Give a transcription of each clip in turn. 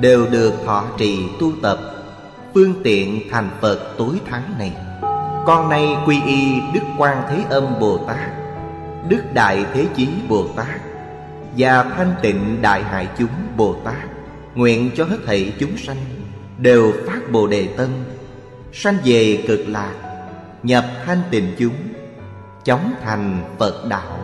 đều được thọ trì tu tập phương tiện thành phật tối thắng này con nay quy y đức quan thế âm bồ tát đức đại thế chí bồ tát và thanh tịnh đại hại chúng bồ tát nguyện cho hết thảy chúng sanh đều phát bồ đề tâm sanh về cực lạc nhập thanh tịnh chúng chóng thành phật đạo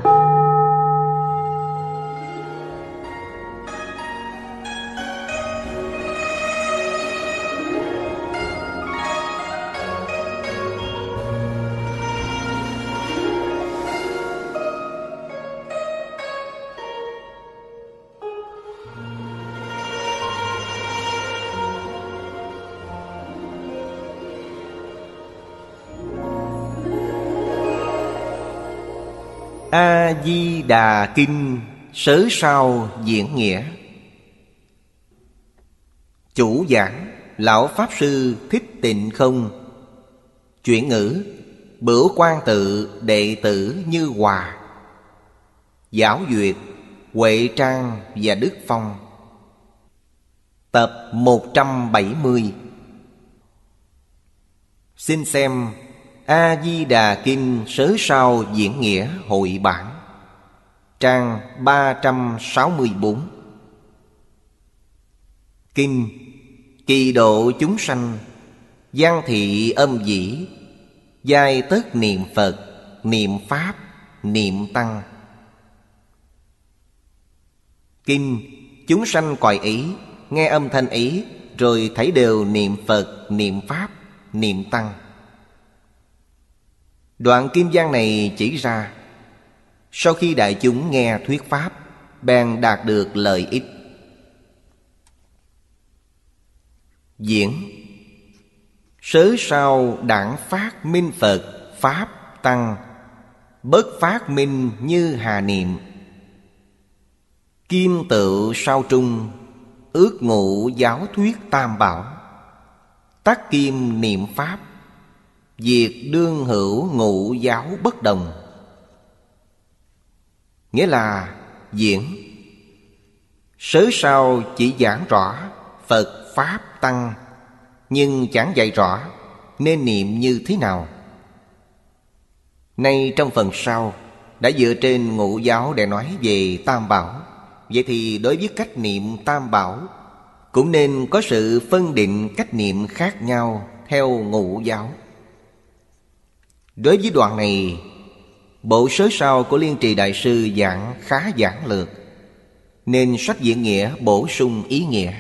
Đà Kinh Sớ sao diễn nghĩa Chủ giảng Lão Pháp Sư Thích Tịnh Không Chuyển ngữ Bửu quan tự đệ tử Như Hòa Giáo duyệt Huệ Trang và Đức Phong Tập một trăm bảy mươi. Xin xem A-di-đà Kinh Sớ Sao Diễn Nghĩa Hội Bản Trang 364 Kim Kỳ độ chúng sanh Giang thị âm dĩ Giai tất niệm Phật Niệm Pháp Niệm Tăng Kim Chúng sanh còi ý Nghe âm thanh ý Rồi thấy đều niệm Phật Niệm Pháp Niệm Tăng Đoạn kim giang này chỉ ra sau khi đại chúng nghe thuyết pháp Bèn đạt được lợi ích Diễn Sớ sau đảng phát minh Phật Pháp tăng Bất phát minh như hà niệm Kim tự sao trung Ước ngụ giáo thuyết tam bảo Tác kim niệm pháp diệt đương hữu ngụ giáo bất đồng nghĩa là diễn sớ sau chỉ giảng rõ phật pháp tăng nhưng chẳng dạy rõ nên niệm như thế nào nay trong phần sau đã dựa trên ngũ giáo để nói về tam bảo vậy thì đối với cách niệm tam bảo cũng nên có sự phân định cách niệm khác nhau theo ngũ giáo đối với đoạn này Bộ sớ sau của Liên Trì Đại Sư giảng khá giản lược Nên sách diễn nghĩa bổ sung ý nghĩa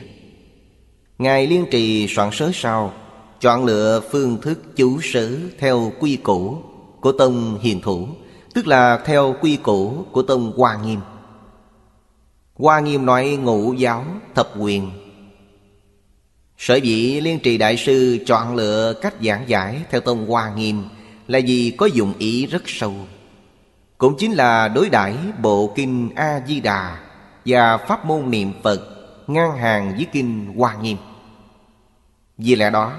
Ngài Liên Trì soạn sớ sau Chọn lựa phương thức chú sớ theo quy củ của tông hiền thủ Tức là theo quy củ của tông Hoa Nghiêm Hoa Nghiêm nói ngũ giáo thập quyền Sở dĩ Liên Trì Đại Sư chọn lựa cách giảng giải theo tông Hoa Nghiêm Là vì có dụng ý rất sâu cũng chính là đối đãi bộ kinh a di đà và pháp môn niệm phật ngang hàng với kinh hoa nghiêm vì lẽ đó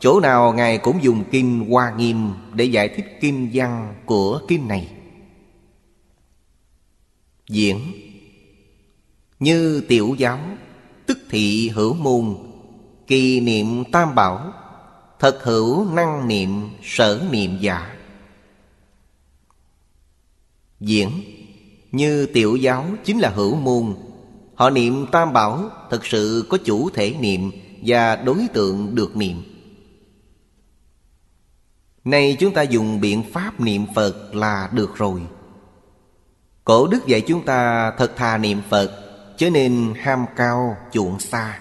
chỗ nào ngài cũng dùng kinh hoa nghiêm để giải thích kinh văn của kinh này diễn như tiểu giáo tức thị hữu môn kỳ niệm tam bảo thật hữu năng niệm sở niệm giả diễn như tiểu giáo chính là hữu môn họ niệm tam bảo thật sự có chủ thể niệm và đối tượng được niệm nay chúng ta dùng biện pháp niệm phật là được rồi cổ đức dạy chúng ta thật thà niệm phật chớ nên ham cao chuộng xa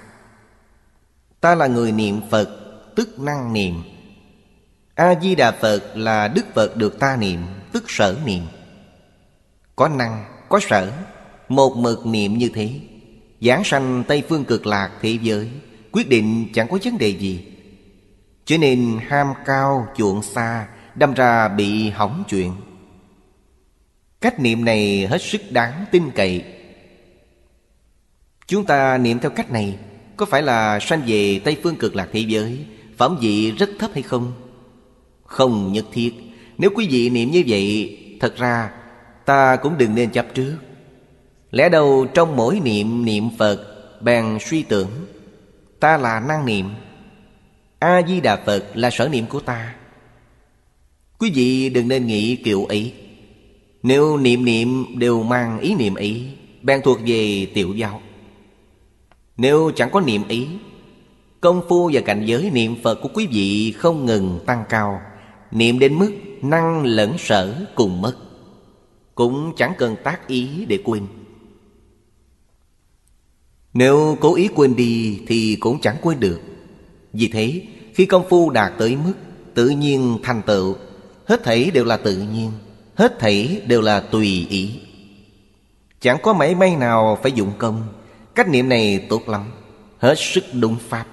ta là người niệm phật tức năng niệm a di đà phật là đức phật được ta niệm tức sở niệm có năng có sở một mực niệm như thế giảng sanh tây phương cực lạc thế giới quyết định chẳng có vấn đề gì cho nên ham cao chuộng xa đâm ra bị hỏng chuyện cách niệm này hết sức đáng tin cậy chúng ta niệm theo cách này có phải là sanh về tây phương cực lạc thế giới phẩm vị rất thấp hay không không nhất thiết nếu quý vị niệm như vậy thật ra ta cũng đừng nên chấp trước lẽ đầu trong mỗi niệm niệm phật bèn suy tưởng ta là năng niệm a di đà phật là sở niệm của ta quý vị đừng nên nghĩ kiểu ý nếu niệm niệm đều mang ý niệm ý Bèn thuộc về tiểu giáo Nếu chẳng có niệm ý Công phu và cảnh giới niệm Phật của quý vị không ngừng tăng cao Niệm đến mức năng lẫn sở cùng mất cũng chẳng cần tác ý để quên nếu cố ý quên đi thì cũng chẳng quên được vì thế khi công phu đạt tới mức tự nhiên thành tựu hết thảy đều là tự nhiên hết thảy đều là tùy ý chẳng có mảy may nào phải dụng công cách niệm này tốt lắm hết sức đúng pháp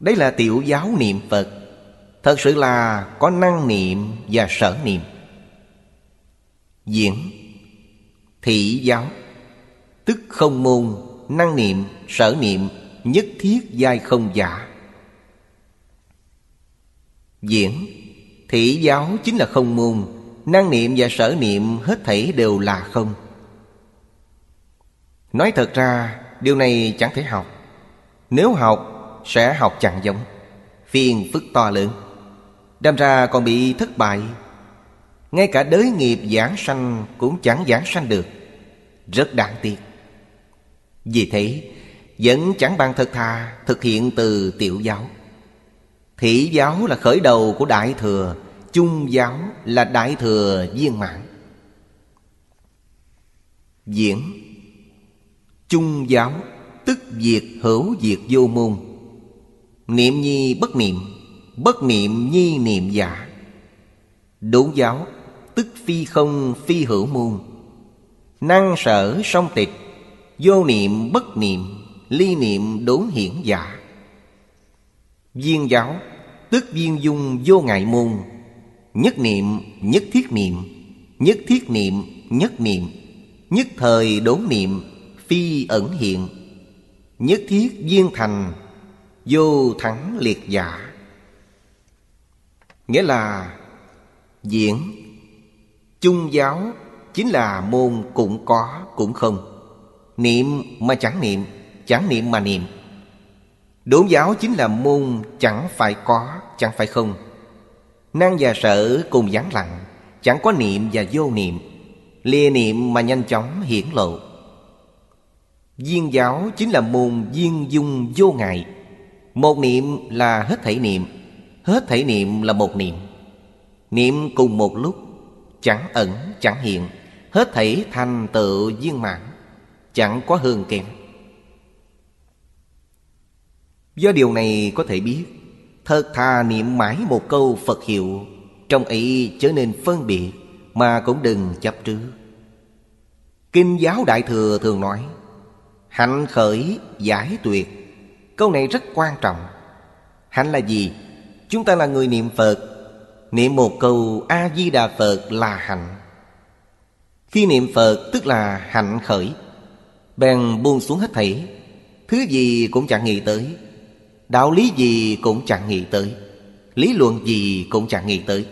đấy là tiểu giáo niệm phật thật sự là có năng niệm và sở niệm diễn thị giáo tức không môn năng niệm sở niệm nhất thiết giai không giả diễn thị giáo chính là không môn năng niệm và sở niệm hết thảy đều là không nói thật ra điều này chẳng thể học nếu học sẽ học chẳng giống phiền phức to lớn đâm ra còn bị thất bại ngay cả đới nghiệp giảng sanh cũng chẳng giảng sanh được Rất đáng tiếc Vì thế Vẫn chẳng bằng thật thà Thực hiện từ tiểu giáo Thị giáo là khởi đầu của Đại Thừa Trung giáo là Đại Thừa viên mãn Diễn Trung giáo tức diệt hữu diệt vô môn Niệm nhi bất niệm Bất niệm nhi niệm giả Đốn giáo tức phi không phi hữu môn năng sở song tịch vô niệm bất niệm ly niệm đốn hiển giả viên giáo tức viên dung vô ngại môn nhất niệm nhất thiết niệm nhất thiết niệm nhất niệm nhất thời đốn niệm phi ẩn hiện nhất thiết viên thành vô thắng liệt giả nghĩa là diễn chung giáo chính là môn cũng có cũng không niệm mà chẳng niệm chẳng niệm mà niệm đốn giáo chính là môn chẳng phải có chẳng phải không năng và sở cùng vắng lặng chẳng có niệm và vô niệm lìa niệm mà nhanh chóng hiển lộ viên giáo chính là môn viên dung vô ngại một niệm là hết thể niệm hết thể niệm là một niệm niệm cùng một lúc chẳng ẩn chẳng hiện hết thảy thành tựu viên mãn chẳng có hương kém do điều này có thể biết thật thà niệm mãi một câu phật hiệu trong ấy trở nên phân biệt mà cũng đừng chấp trước kinh giáo đại thừa thường nói hạnh khởi giải tuyệt câu này rất quan trọng hạnh là gì chúng ta là người niệm phật Niệm một câu A-di-đà Phật là hạnh Khi niệm Phật tức là hạnh khởi Bèn buông xuống hết thảy Thứ gì cũng chẳng nghĩ tới Đạo lý gì cũng chẳng nghĩ tới Lý luận gì cũng chẳng nghĩ tới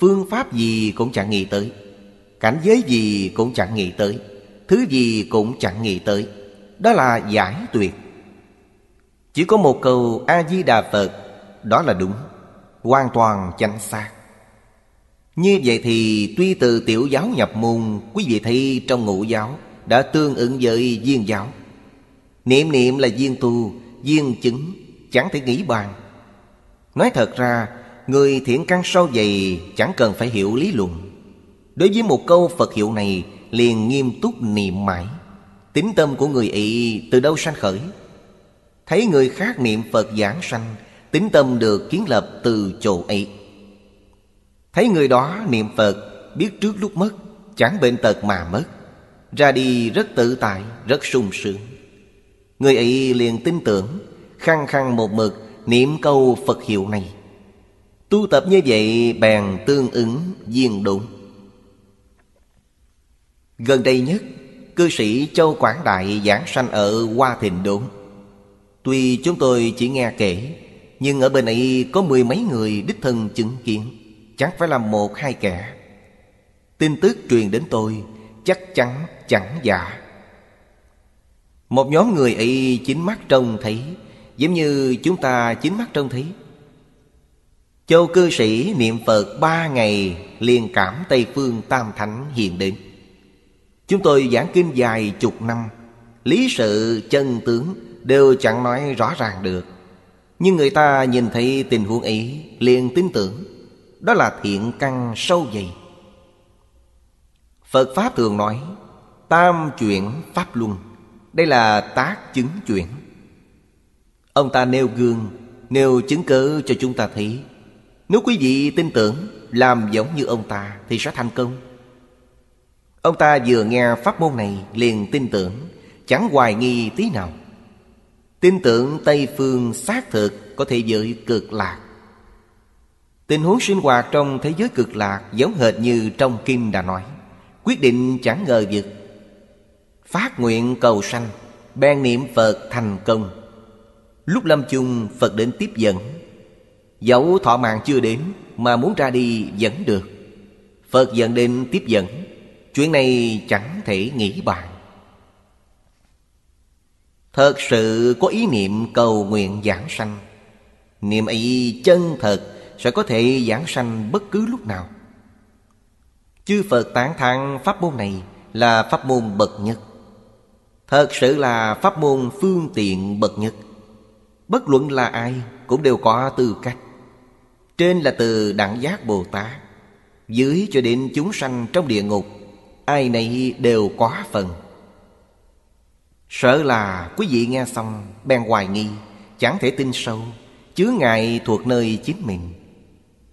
Phương pháp gì cũng chẳng nghĩ tới Cảnh giới gì cũng chẳng nghĩ tới Thứ gì cũng chẳng nghĩ tới Đó là giải tuyệt Chỉ có một câu A-di-đà Phật Đó là đúng Hoàn toàn chánh xác như vậy thì tuy từ tiểu giáo nhập môn Quý vị thấy trong ngũ giáo Đã tương ứng với viên giáo Niệm niệm là viên tu Viên chứng Chẳng thể nghĩ bàn Nói thật ra Người thiện căn sâu dày Chẳng cần phải hiểu lý luận Đối với một câu Phật hiệu này Liền nghiêm túc niệm mãi Tính tâm của người ấy từ đâu sanh khởi Thấy người khác niệm Phật giảng sanh Tính tâm được kiến lập từ chỗ ấy Thấy người đó niệm Phật Biết trước lúc mất Chẳng bệnh tật mà mất Ra đi rất tự tại Rất sung sướng Người ấy liền tin tưởng Khăng khăng một mực Niệm câu Phật hiệu này Tu tập như vậy bèn tương ứng viên đụng Gần đây nhất Cư sĩ Châu Quảng Đại giảng sanh ở Hoa Thịnh Đốn Tuy chúng tôi chỉ nghe kể Nhưng ở bên ấy có mười mấy người đích thân chứng kiến Chẳng phải là một hai kẻ Tin tức truyền đến tôi Chắc chắn chẳng giả Một nhóm người ấy chính mắt trông thấy Giống như chúng ta chính mắt trông thấy Châu cư sĩ niệm Phật ba ngày liền cảm Tây Phương Tam Thánh hiện đến Chúng tôi giảng kinh dài chục năm Lý sự chân tướng đều chẳng nói rõ ràng được Nhưng người ta nhìn thấy tình huống ấy liền tin tưởng đó là thiện căn sâu dày phật pháp thường nói tam chuyển pháp luân đây là tác chứng chuyển ông ta nêu gương nêu chứng cớ cho chúng ta thấy nếu quý vị tin tưởng làm giống như ông ta thì sẽ thành công ông ta vừa nghe pháp môn này liền tin tưởng chẳng hoài nghi tí nào tin tưởng tây phương xác thực có thể giới cực lạc Tình huống sinh hoạt trong thế giới cực lạc Giống hệt như trong kinh đã nói Quyết định chẳng ngờ vực Phát nguyện cầu sanh ban niệm Phật thành công Lúc lâm chung Phật đến tiếp dẫn Dẫu thọ mạng chưa đến Mà muốn ra đi vẫn được Phật dẫn đến tiếp dẫn Chuyện này chẳng thể nghĩ bàn Thật sự có ý niệm cầu nguyện giảng sanh Niệm ấy chân thật sẽ có thể giảng sanh bất cứ lúc nào chư phật tán thán pháp môn này là pháp môn bậc nhất thật sự là pháp môn phương tiện bậc nhất bất luận là ai cũng đều có tư cách trên là từ đẳng giác bồ tát dưới cho đến chúng sanh trong địa ngục ai này đều có phần sợ là quý vị nghe xong bèn hoài nghi chẳng thể tin sâu chứa ngại thuộc nơi chính mình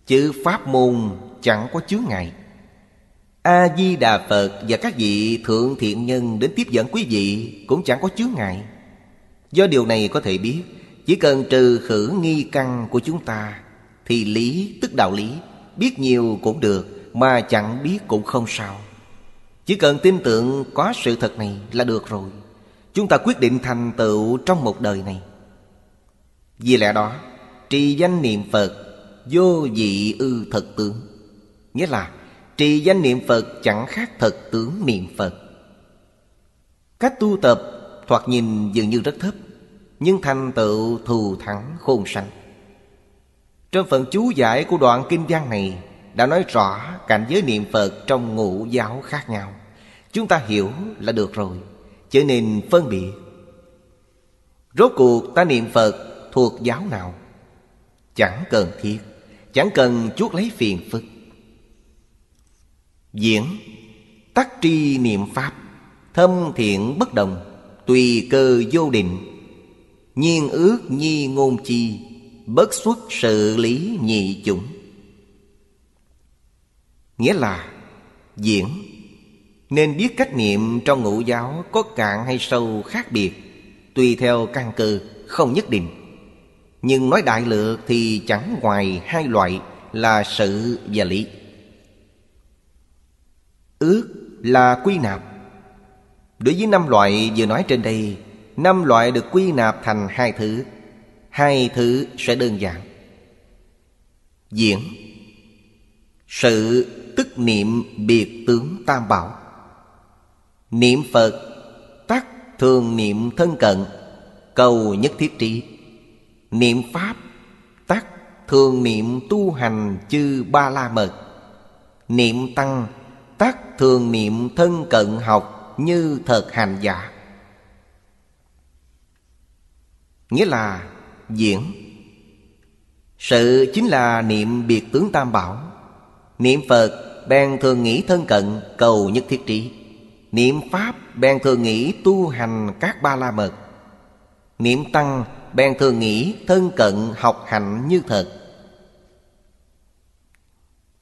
Chứ pháp môn chẳng có chướng ngại A-di-đà Phật và các vị thượng thiện nhân đến tiếp dẫn quý vị cũng chẳng có chướng ngại. Do điều này có thể biết, chỉ cần trừ khử nghi căn của chúng ta, thì lý tức đạo lý, biết nhiều cũng được, mà chẳng biết cũng không sao. Chỉ cần tin tưởng có sự thật này là được rồi. Chúng ta quyết định thành tựu trong một đời này. Vì lẽ đó, trì danh niệm Phật vô dị ư thật tướng Nghĩa là trì danh niệm Phật chẳng khác thật tướng niệm Phật Cách tu tập thoạt nhìn dường như rất thấp Nhưng thành tựu thù thắng khôn sanh Trong phần chú giải của đoạn kinh văn này Đã nói rõ cảnh giới niệm Phật trong ngũ giáo khác nhau Chúng ta hiểu là được rồi Trở nên phân biệt Rốt cuộc ta niệm Phật thuộc giáo nào Chẳng cần thiết Chẳng cần chuốt lấy phiền phức Diễn Tắc tri niệm Pháp Thâm thiện bất đồng Tùy cơ vô định Nhiên ước nhi ngôn chi Bất xuất sự lý nhị chủng Nghĩa là Diễn Nên biết cách niệm trong ngũ giáo Có cạn hay sâu khác biệt Tùy theo căn cơ không nhất định nhưng nói đại lược thì chẳng ngoài hai loại là sự và lý ước là quy nạp đối với năm loại vừa nói trên đây năm loại được quy nạp thành hai thứ hai thứ sẽ đơn giản diễn sự tức niệm biệt tướng tam bảo niệm phật tắc thường niệm thân cận cầu nhất thiết trí Niệm Pháp Tắc thường niệm tu hành chư ba la mật Niệm Tăng Tắc thường niệm thân cận học như thật hành giả Nghĩa là diễn Sự chính là niệm biệt tướng Tam Bảo Niệm Phật bèn thường nghĩ thân cận cầu nhất thiết trí Niệm Pháp bèn thường nghĩ tu hành các ba la mật Niệm Tăng bèn thường nghĩ thân cận học hạnh như thật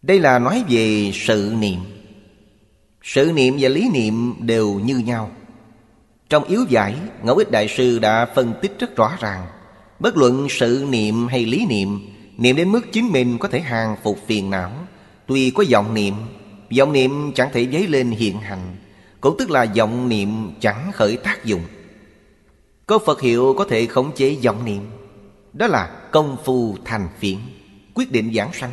đây là nói về sự niệm sự niệm và lý niệm đều như nhau trong yếu giải ngẫu ích đại sư đã phân tích rất rõ ràng bất luận sự niệm hay lý niệm niệm đến mức chính mình có thể hàng phục phiền não tuy có vọng niệm vọng niệm chẳng thể dấy lên hiện hành cũng tức là vọng niệm chẳng khởi tác dụng có Phật hiệu có thể khống chế vọng niệm Đó là công phu thành phiền Quyết định giảng sanh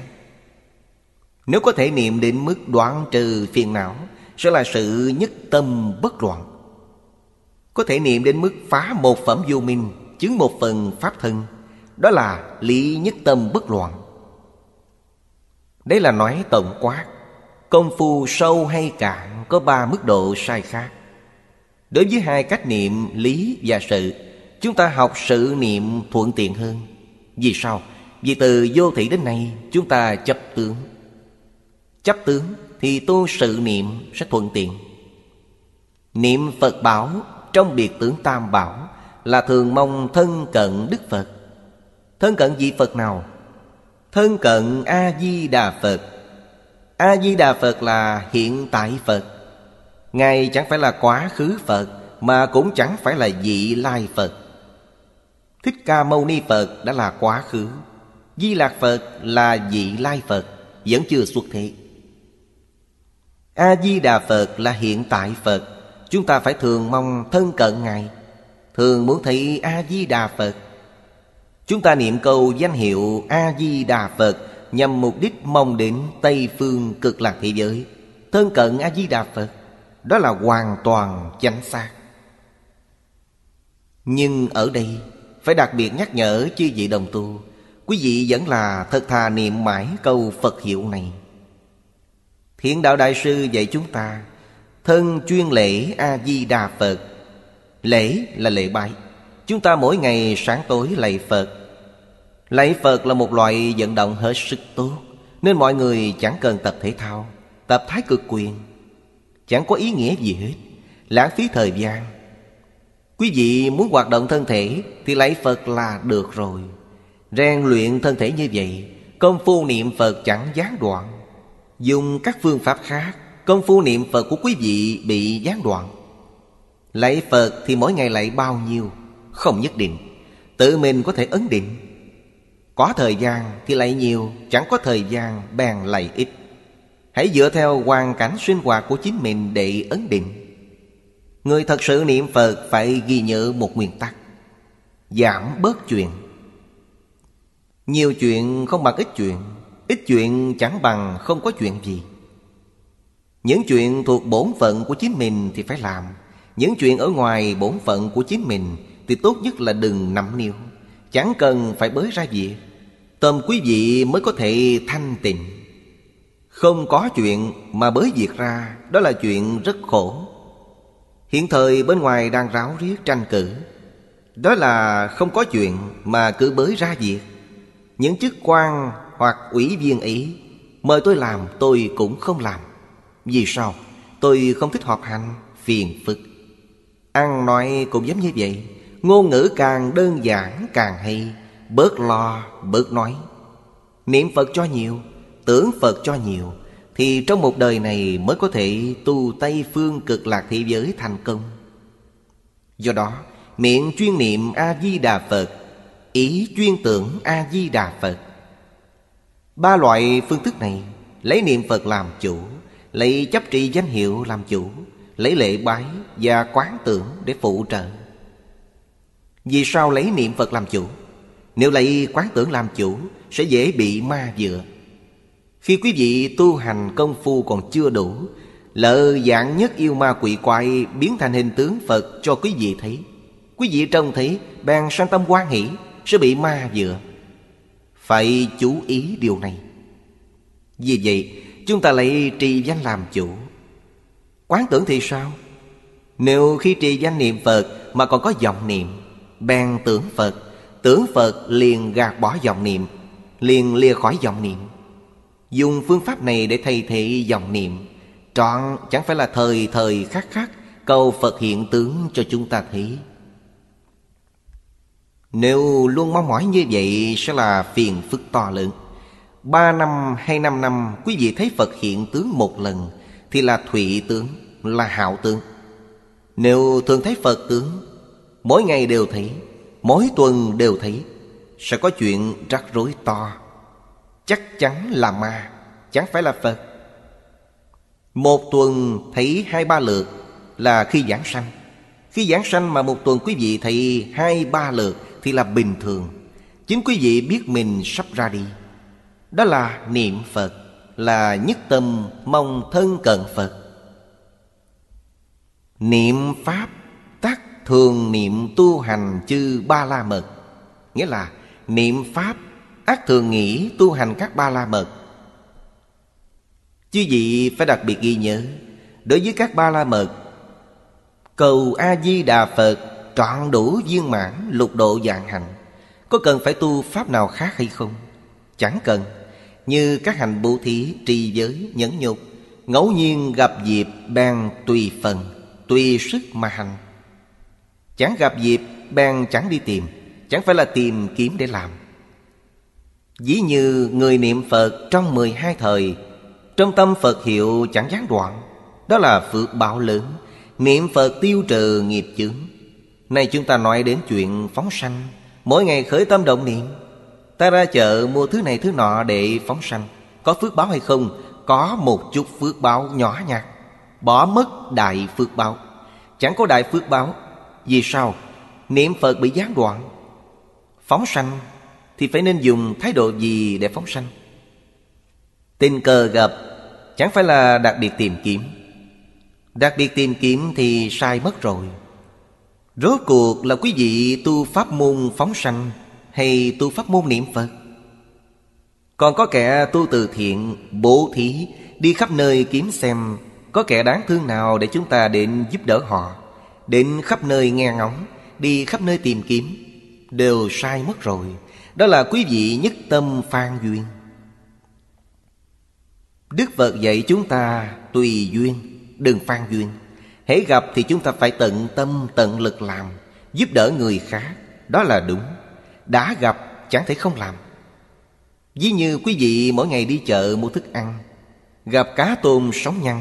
Nếu có thể niệm đến mức đoạn trừ phiền não Sẽ là sự nhất tâm bất loạn Có thể niệm đến mức phá một phẩm vô minh Chứng một phần pháp thân Đó là lý nhất tâm bất loạn Đấy là nói tổng quát Công phu sâu hay cạn có ba mức độ sai khác Đối với hai cách niệm lý và sự Chúng ta học sự niệm thuận tiện hơn Vì sao? Vì từ vô thị đến nay chúng ta chấp tướng Chấp tướng thì tu sự niệm sẽ thuận tiện Niệm Phật bảo trong biệt tướng Tam Bảo Là thường mong thân cận Đức Phật Thân cận vị Phật nào? Thân cận A-di-đà Phật A-di-đà Phật là hiện tại Phật Ngài chẳng phải là quá khứ Phật Mà cũng chẳng phải là vị lai Phật Thích Ca Mâu Ni Phật đã là quá khứ Di Lạc Phật là vị lai Phật Vẫn chưa xuất thế A-di-đà Phật là hiện tại Phật Chúng ta phải thường mong thân cận Ngài Thường muốn thấy A-di-đà Phật Chúng ta niệm câu danh hiệu A-di-đà Phật Nhằm mục đích mong đến Tây Phương cực lạc thế giới Thân cận A-di-đà Phật đó là hoàn toàn chánh xác nhưng ở đây phải đặc biệt nhắc nhở chư vị đồng tu quý vị vẫn là thật thà niệm mãi câu phật hiệu này thiện đạo đại sư dạy chúng ta thân chuyên lễ a di đà phật lễ là lễ bái chúng ta mỗi ngày sáng tối lạy phật lạy phật là một loại vận động hết sức tốt nên mọi người chẳng cần tập thể thao tập thái cực quyền Chẳng có ý nghĩa gì hết Lãng phí thời gian Quý vị muốn hoạt động thân thể Thì lấy Phật là được rồi Rèn luyện thân thể như vậy Công phu niệm Phật chẳng gián đoạn Dùng các phương pháp khác Công phu niệm Phật của quý vị bị gián đoạn Lạy Phật thì mỗi ngày lại bao nhiêu Không nhất định Tự mình có thể ấn định Có thời gian thì lại nhiều Chẳng có thời gian bèn lại ít Hãy dựa theo hoàn cảnh sinh hoạt của chính mình để ấn định Người thật sự niệm Phật phải ghi nhớ một nguyên tắc Giảm bớt chuyện Nhiều chuyện không bằng ít chuyện Ít chuyện chẳng bằng không có chuyện gì Những chuyện thuộc bổn phận của chính mình thì phải làm Những chuyện ở ngoài bổn phận của chính mình Thì tốt nhất là đừng nằm niu Chẳng cần phải bới ra gì Tâm quý vị mới có thể thanh tịnh không có chuyện mà bới diệt ra Đó là chuyện rất khổ Hiện thời bên ngoài đang ráo riết tranh cử Đó là không có chuyện mà cứ bới ra diệt Những chức quan hoặc ủy viên ý Mời tôi làm tôi cũng không làm Vì sao? Tôi không thích họp hành, phiền phức Ăn nói cũng giống như vậy Ngôn ngữ càng đơn giản càng hay Bớt lo, bớt nói Niệm Phật cho nhiều tưởng Phật cho nhiều thì trong một đời này mới có thể tu Tây phương cực lạc thế giới thành công. Do đó, miệng chuyên niệm A Di Đà Phật, ý chuyên tưởng A Di Đà Phật. Ba loại phương thức này lấy niệm Phật làm chủ, lấy chấp trì danh hiệu làm chủ, lấy lễ bái và quán tưởng để phụ trợ. Vì sao lấy niệm Phật làm chủ? Nếu lấy quán tưởng làm chủ sẽ dễ bị ma dựa khi quý vị tu hành công phu còn chưa đủ Lợi dạng nhất yêu ma quỷ quại Biến thành hình tướng Phật cho quý vị thấy Quý vị trông thấy bèn sanh tâm quan hỷ Sẽ bị ma dựa Phải chú ý điều này Vì vậy chúng ta lại trì danh làm chủ Quán tưởng thì sao? Nếu khi trì danh niệm Phật Mà còn có vọng niệm Bèn tưởng Phật Tưởng Phật liền gạt bỏ vọng niệm Liền lìa khỏi vọng niệm Dùng phương pháp này để thay thế dòng niệm Trọn chẳng phải là thời thời khắc khắc Cầu Phật hiện tướng cho chúng ta thấy Nếu luôn mong mỏi như vậy Sẽ là phiền phức to lớn Ba năm hay năm năm Quý vị thấy Phật hiện tướng một lần Thì là thụy tướng Là hạo tướng Nếu thường thấy Phật tướng Mỗi ngày đều thấy Mỗi tuần đều thấy Sẽ có chuyện rắc rối to chắc chắn là ma chẳng phải là phật một tuần thấy hai ba lượt là khi giảng sanh khi giảng sanh mà một tuần quý vị thấy hai ba lượt thì là bình thường chính quý vị biết mình sắp ra đi đó là niệm phật là nhất tâm mong thân cận phật niệm pháp tác thường niệm tu hành chư ba la mật nghĩa là niệm pháp ác thường nghĩ tu hành các ba la mật Chứ vị phải đặc biệt ghi nhớ đối với các ba la mật cầu a di đà phật trọn đủ viên mãn lục độ dạng hành có cần phải tu pháp nào khác hay không chẳng cần như các hành bố thí trì giới nhẫn nhục ngẫu nhiên gặp dịp bèn tùy phần tùy sức mà hành chẳng gặp dịp bèn chẳng đi tìm chẳng phải là tìm kiếm để làm Dĩ như người niệm Phật trong 12 thời Trong tâm Phật hiệu chẳng gián đoạn Đó là phước bảo lớn Niệm Phật tiêu trừ nghiệp chướng Nay chúng ta nói đến chuyện phóng sanh Mỗi ngày khởi tâm động niệm Ta ra chợ mua thứ này thứ nọ để phóng sanh Có phước báo hay không? Có một chút phước báo nhỏ nhặt Bỏ mất đại phước báo Chẳng có đại phước báo Vì sao? Niệm Phật bị gián đoạn Phóng sanh thì phải nên dùng thái độ gì để phóng sanh tình cờ gặp chẳng phải là đặc biệt tìm kiếm đặc biệt tìm kiếm thì sai mất rồi rốt cuộc là quý vị tu pháp môn phóng sanh hay tu pháp môn niệm phật còn có kẻ tu từ thiện bố thí đi khắp nơi kiếm xem có kẻ đáng thương nào để chúng ta đến giúp đỡ họ đến khắp nơi nghe ngóng đi khắp nơi tìm kiếm đều sai mất rồi đó là quý vị nhất tâm phan duyên Đức Phật dạy chúng ta tùy duyên Đừng phan duyên Hãy gặp thì chúng ta phải tận tâm tận lực làm Giúp đỡ người khác Đó là đúng Đã gặp chẳng thể không làm Ví như quý vị mỗi ngày đi chợ mua thức ăn Gặp cá tôm sống nhăn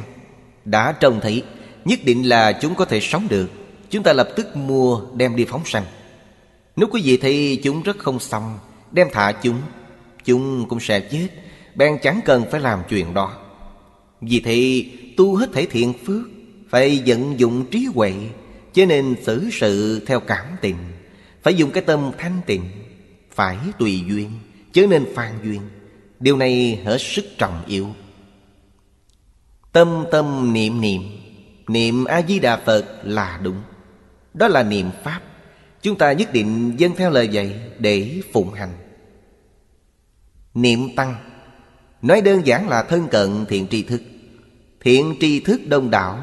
Đã trông thấy Nhất định là chúng có thể sống được Chúng ta lập tức mua đem đi phóng sanh Nếu quý vị thấy chúng rất không xong đem thả chúng chúng cũng sẽ chết bèn chẳng cần phải làm chuyện đó vì thế tu hết thể thiện phước phải vận dụng trí huệ chứ nên xử sự theo cảm tình phải dùng cái tâm thanh tịnh phải tùy duyên chứ nên phan duyên điều này hết sức trọng yếu tâm tâm niệm niệm niệm a di đà phật là đúng đó là niệm pháp Chúng ta nhất định dân theo lời dạy để phụng hành Niệm tăng Nói đơn giản là thân cận thiện tri thức Thiện tri thức đông đảo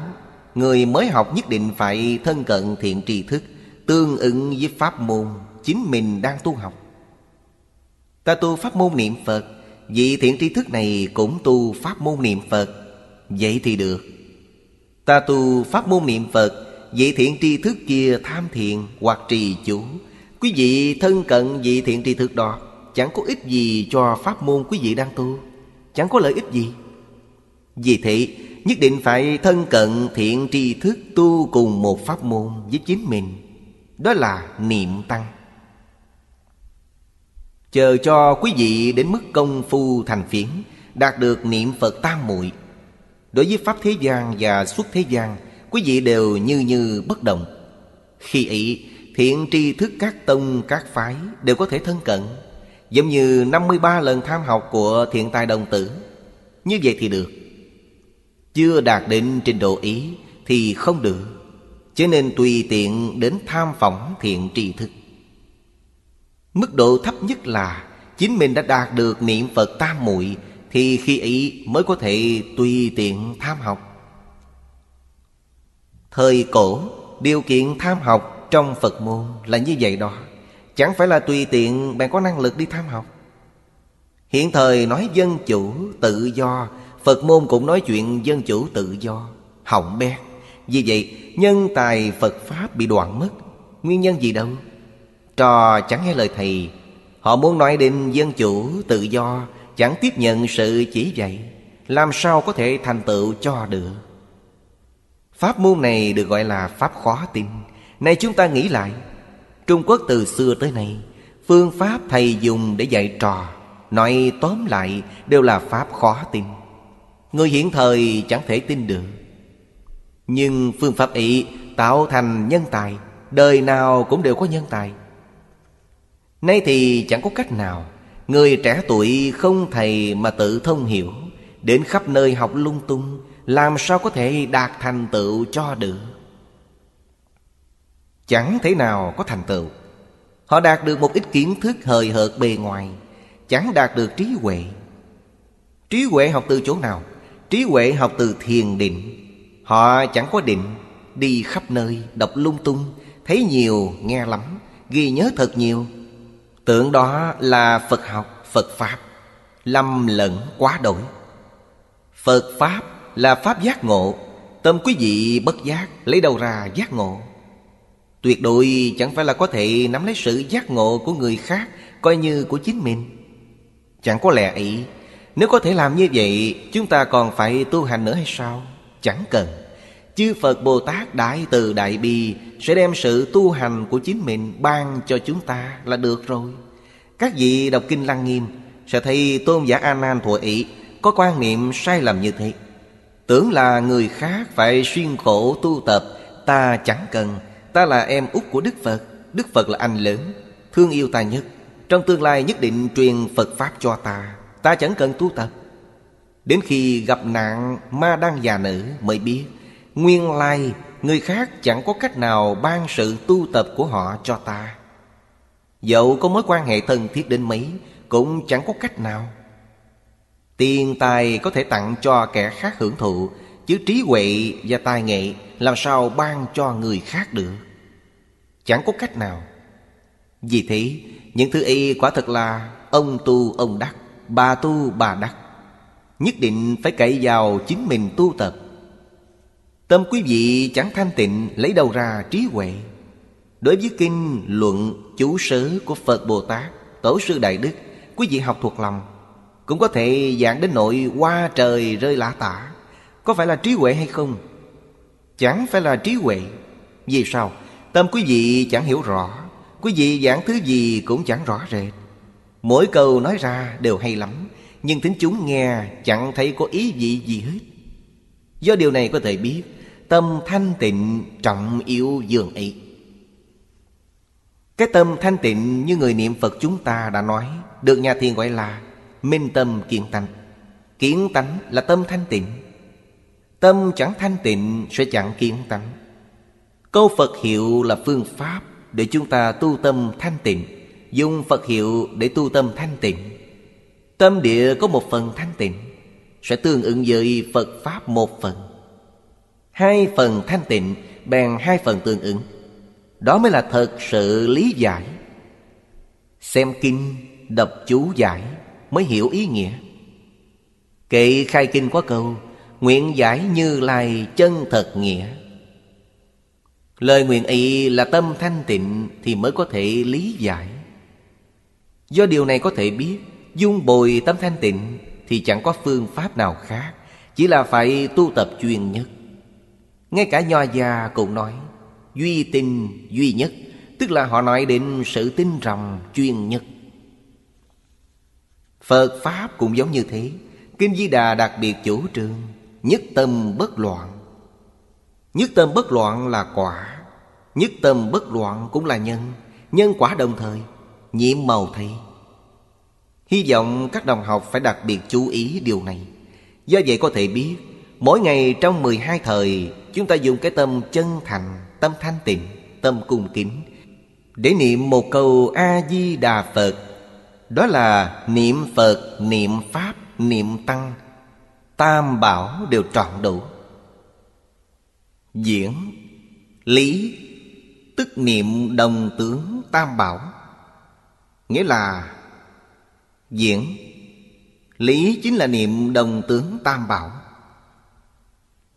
Người mới học nhất định phải thân cận thiện tri thức Tương ứng với pháp môn chính mình đang tu học Ta tu pháp môn niệm Phật Vị thiện tri thức này cũng tu pháp môn niệm Phật Vậy thì được Ta tu pháp môn niệm Phật vị thiện tri thức kia tham thiền hoặc trì chủ Quý vị thân cận vị thiện tri thức đó Chẳng có ích gì cho pháp môn quý vị đang tu Chẳng có lợi ích gì Vì thế nhất định phải thân cận thiện tri thức tu cùng một pháp môn với chính mình Đó là niệm tăng Chờ cho quý vị đến mức công phu thành phiến Đạt được niệm Phật tam muội Đối với Pháp thế gian và xuất thế gian quý vị đều như như bất động khi ấy thiện tri thức các tông các phái đều có thể thân cận giống như 53 lần tham học của thiện tài đồng tử như vậy thì được chưa đạt đến trình độ ý thì không được cho nên tùy tiện đến tham phỏng thiện tri thức mức độ thấp nhất là chính mình đã đạt được niệm phật tam muội thì khi ý mới có thể tùy tiện tham học Thời cổ Điều kiện tham học trong Phật môn là như vậy đó Chẳng phải là tùy tiện bạn có năng lực đi tham học Hiện thời nói dân chủ, tự do Phật môn cũng nói chuyện dân chủ tự do Hỏng bét Vì vậy nhân tài Phật Pháp bị đoạn mất Nguyên nhân gì đâu Trò chẳng nghe lời thầy Họ muốn nói đến dân chủ, tự do Chẳng tiếp nhận sự chỉ dạy Làm sao có thể thành tựu cho được Pháp môn này được gọi là Pháp khó tin Này chúng ta nghĩ lại Trung Quốc từ xưa tới nay Phương pháp thầy dùng để dạy trò Nói tóm lại đều là Pháp khó tin Người hiện thời chẳng thể tin được Nhưng phương pháp ý tạo thành nhân tài Đời nào cũng đều có nhân tài Nay thì chẳng có cách nào Người trẻ tuổi không thầy mà tự thông hiểu Đến khắp nơi học lung tung làm sao có thể đạt thành tựu cho được chẳng thể nào có thành tựu họ đạt được một ít kiến thức hời hợt bề ngoài chẳng đạt được trí huệ trí huệ học từ chỗ nào trí huệ học từ thiền định họ chẳng có định đi khắp nơi đọc lung tung thấy nhiều nghe lắm ghi nhớ thật nhiều tưởng đó là phật học phật pháp lâm lẫn quá đổi phật pháp là pháp giác ngộ Tâm quý vị bất giác lấy đâu ra giác ngộ Tuyệt đối chẳng phải là có thể nắm lấy sự giác ngộ của người khác Coi như của chính mình Chẳng có lẽ ý Nếu có thể làm như vậy Chúng ta còn phải tu hành nữa hay sao Chẳng cần Chư Phật Bồ Tát Đại Từ Đại Bi Sẽ đem sự tu hành của chính mình Ban cho chúng ta là được rồi Các vị đọc Kinh Lăng Nghiêm Sẽ thấy Tôn giả A Nan Thuở Ý Có quan niệm sai lầm như thế Tưởng là người khác phải xuyên khổ tu tập Ta chẳng cần Ta là em út của Đức Phật Đức Phật là anh lớn Thương yêu ta nhất Trong tương lai nhất định truyền Phật Pháp cho ta Ta chẳng cần tu tập Đến khi gặp nạn ma đang già nữ mới biết Nguyên lai người khác chẳng có cách nào ban sự tu tập của họ cho ta Dẫu có mối quan hệ thân thiết đến mấy Cũng chẳng có cách nào Tiền tài có thể tặng cho kẻ khác hưởng thụ Chứ trí huệ và tài nghệ Làm sao ban cho người khác được Chẳng có cách nào Vì thế Những thứ y quả thật là Ông tu ông đắc Bà tu bà đắc Nhất định phải cậy vào chính mình tu tập Tâm quý vị chẳng thanh tịnh Lấy đâu ra trí huệ Đối với kinh luận chú sớ của Phật Bồ Tát Tổ sư Đại Đức Quý vị học thuộc lòng cũng có thể dạng đến nội qua trời rơi lã tả có phải là trí huệ hay không chẳng phải là trí huệ vì sao tâm quý vị chẳng hiểu rõ quý vị giảng thứ gì cũng chẳng rõ rệt mỗi câu nói ra đều hay lắm nhưng tính chúng nghe chẳng thấy có ý vị gì hết do điều này có thể biết tâm thanh tịnh trọng yếu dường ấy cái tâm thanh tịnh như người niệm phật chúng ta đã nói được nhà thiền gọi là Minh tâm kiến tánh Kiến tánh là tâm thanh tịnh Tâm chẳng thanh tịnh sẽ chẳng kiến tánh Câu Phật hiệu là phương pháp Để chúng ta tu tâm thanh tịnh Dùng Phật hiệu để tu tâm thanh tịnh Tâm địa có một phần thanh tịnh Sẽ tương ứng với Phật Pháp một phần Hai phần thanh tịnh bèn hai phần tương ứng Đó mới là thật sự lý giải Xem kinh, đọc chú giải mới hiểu ý nghĩa Kệ khai kinh có câu Nguyện giải như lai chân thật nghĩa Lời nguyện ý là tâm thanh tịnh Thì mới có thể lý giải Do điều này có thể biết Dung bồi tâm thanh tịnh Thì chẳng có phương pháp nào khác Chỉ là phải tu tập chuyên nhất Ngay cả Nho Gia cũng nói Duy tinh duy nhất Tức là họ nói đến sự tin rằng chuyên nhất Phật Pháp cũng giống như thế Kinh Di Đà đặc biệt chủ trương Nhất tâm bất loạn Nhất tâm bất loạn là quả Nhất tâm bất loạn cũng là nhân Nhân quả đồng thời nhiễm màu thấy Hy vọng các đồng học phải đặc biệt chú ý điều này Do vậy có thể biết Mỗi ngày trong 12 thời Chúng ta dùng cái tâm chân thành Tâm thanh tịnh Tâm cung kính Để niệm một câu A-di-đà Phật đó là niệm Phật, niệm Pháp, niệm Tăng Tam bảo đều trọn đủ Diễn, lý, tức niệm đồng tướng tam bảo Nghĩa là diễn Lý chính là niệm đồng tướng tam bảo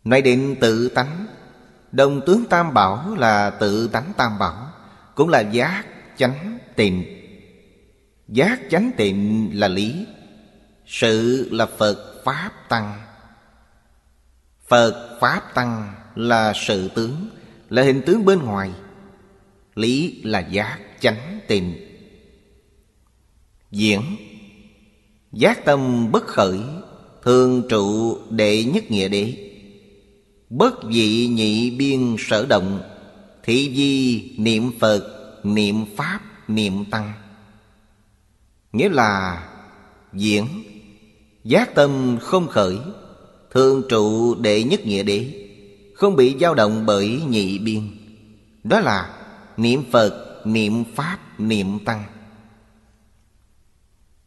Nói đến tự tánh Đồng tướng tam bảo là tự tánh tam bảo Cũng là giác, chánh, tịnh Giác chánh tịnh là lý Sự là Phật Pháp Tăng Phật Pháp Tăng là sự tướng Là hình tướng bên ngoài Lý là giác chánh tịnh Diễn Giác tâm bất khởi Thường trụ đệ nhất nghĩa đế Bất dị nhị biên sở động Thị di niệm Phật Niệm Pháp Niệm Tăng nghĩa là diễn giác tâm không khởi thường trụ đệ nhất nghĩa đế không bị dao động bởi nhị biên đó là niệm phật niệm pháp niệm tăng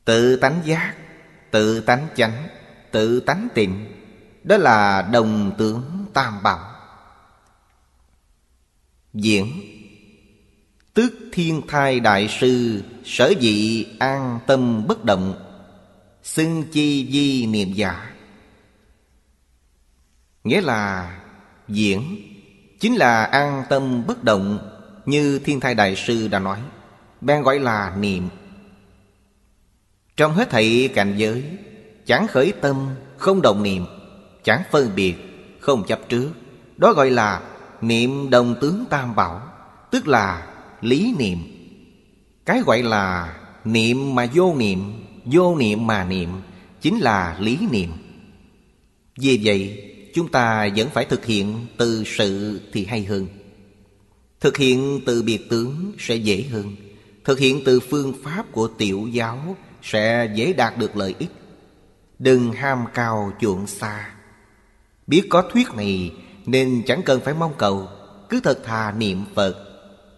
tự tánh giác tự tánh chánh tự tánh tịnh đó là đồng tướng tam bảo diễn Tước thiên thai đại sư Sở dị an tâm bất động Xưng chi di niệm giả Nghĩa là diễn Chính là an tâm bất động Như thiên thai đại sư đã nói Ben gọi là niệm Trong hết thảy cảnh giới Chẳng khởi tâm không đồng niệm Chẳng phân biệt không chấp trước Đó gọi là niệm đồng tướng tam bảo Tức là lý niệm cái gọi là niệm mà vô niệm vô niệm mà niệm chính là lý niệm vì vậy chúng ta vẫn phải thực hiện từ sự thì hay hơn thực hiện từ biệt tướng sẽ dễ hơn thực hiện từ phương pháp của tiểu giáo sẽ dễ đạt được lợi ích đừng ham cao chuộng xa biết có thuyết này nên chẳng cần phải mong cầu cứ thật thà niệm phật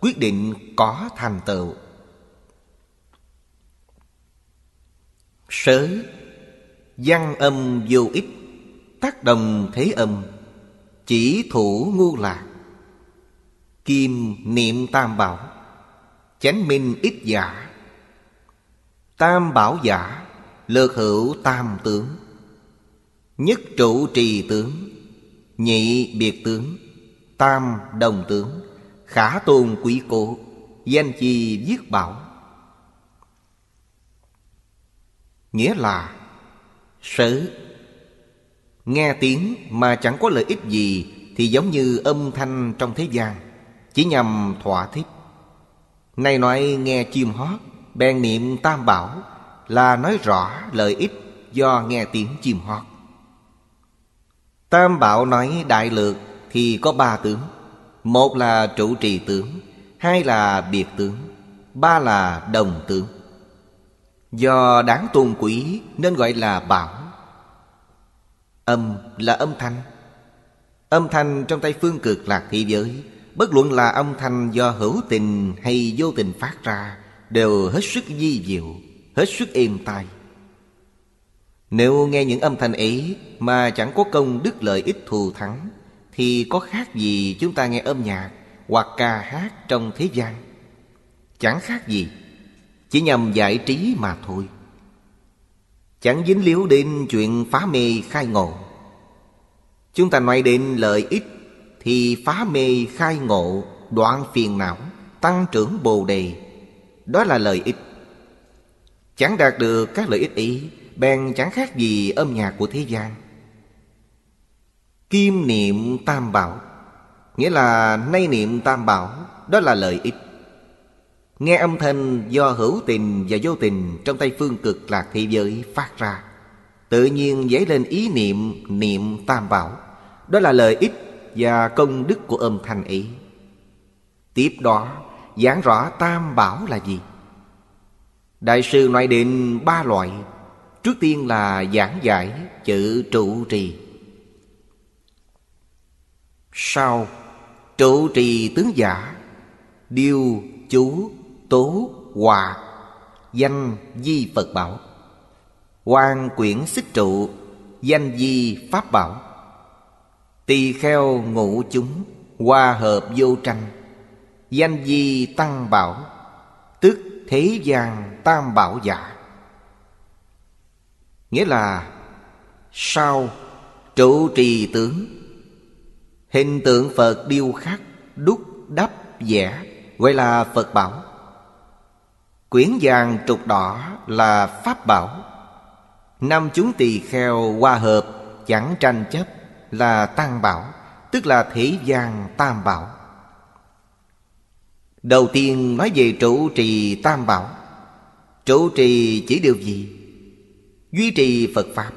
quyết định có thành tựu sới văn âm vô ích tác đồng thế âm chỉ thủ ngu lạc kim niệm tam bảo chánh minh ít giả tam bảo giả lược hữu tam tướng nhất trụ trì tướng nhị biệt tướng tam đồng tướng khả tôn quỷ cổ danh chi viết bảo nghĩa là sở nghe tiếng mà chẳng có lợi ích gì thì giống như âm thanh trong thế gian chỉ nhằm thỏa thích nay nói nghe chim hót bèn niệm tam bảo là nói rõ lợi ích do nghe tiếng chim hót tam bảo nói đại lược thì có ba tướng một là trụ trì tướng Hai là biệt tướng Ba là đồng tướng Do đáng tôn quý nên gọi là bảo Âm là âm thanh Âm thanh trong tay phương cực lạc thế giới Bất luận là âm thanh do hữu tình hay vô tình phát ra Đều hết sức di diệu, hết sức êm tai Nếu nghe những âm thanh ấy mà chẳng có công đức lợi ích thù thắng thì có khác gì chúng ta nghe âm nhạc hoặc ca hát trong thế gian chẳng khác gì chỉ nhằm giải trí mà thôi chẳng dính líu đến chuyện phá mê khai ngộ chúng ta nói đến lợi ích thì phá mê khai ngộ đoạn phiền não tăng trưởng bồ đề đó là lợi ích chẳng đạt được các lợi ích ý bèn chẳng khác gì âm nhạc của thế gian Kim niệm tam bảo Nghĩa là nay niệm tam bảo Đó là lợi ích Nghe âm thanh do hữu tình và vô tình Trong tay phương cực lạc thế giới phát ra Tự nhiên dấy lên ý niệm niệm tam bảo Đó là lợi ích và công đức của âm thanh ấy Tiếp đó giảng rõ tam bảo là gì Đại sư nói định ba loại Trước tiên là giảng giải chữ trụ trì sau trụ trì tướng giả Điêu chú tố hòa Danh di Phật bảo Quan quyển xích trụ Danh di Pháp bảo Tỳ kheo ngũ chúng Hòa hợp vô tranh Danh di tăng bảo Tức thế gian tam bảo giả Nghĩa là Sau trụ trì tướng Hình tượng Phật điêu khắc, đúc, đắp, vẽ Gọi là Phật bảo Quyển vàng trục đỏ là Pháp bảo Năm chúng tỳ kheo hòa hợp chẳng tranh chấp là Tăng bảo Tức là thế gian tam bảo Đầu tiên nói về trụ trì tam bảo Trụ trì chỉ điều gì? Duy trì Phật Pháp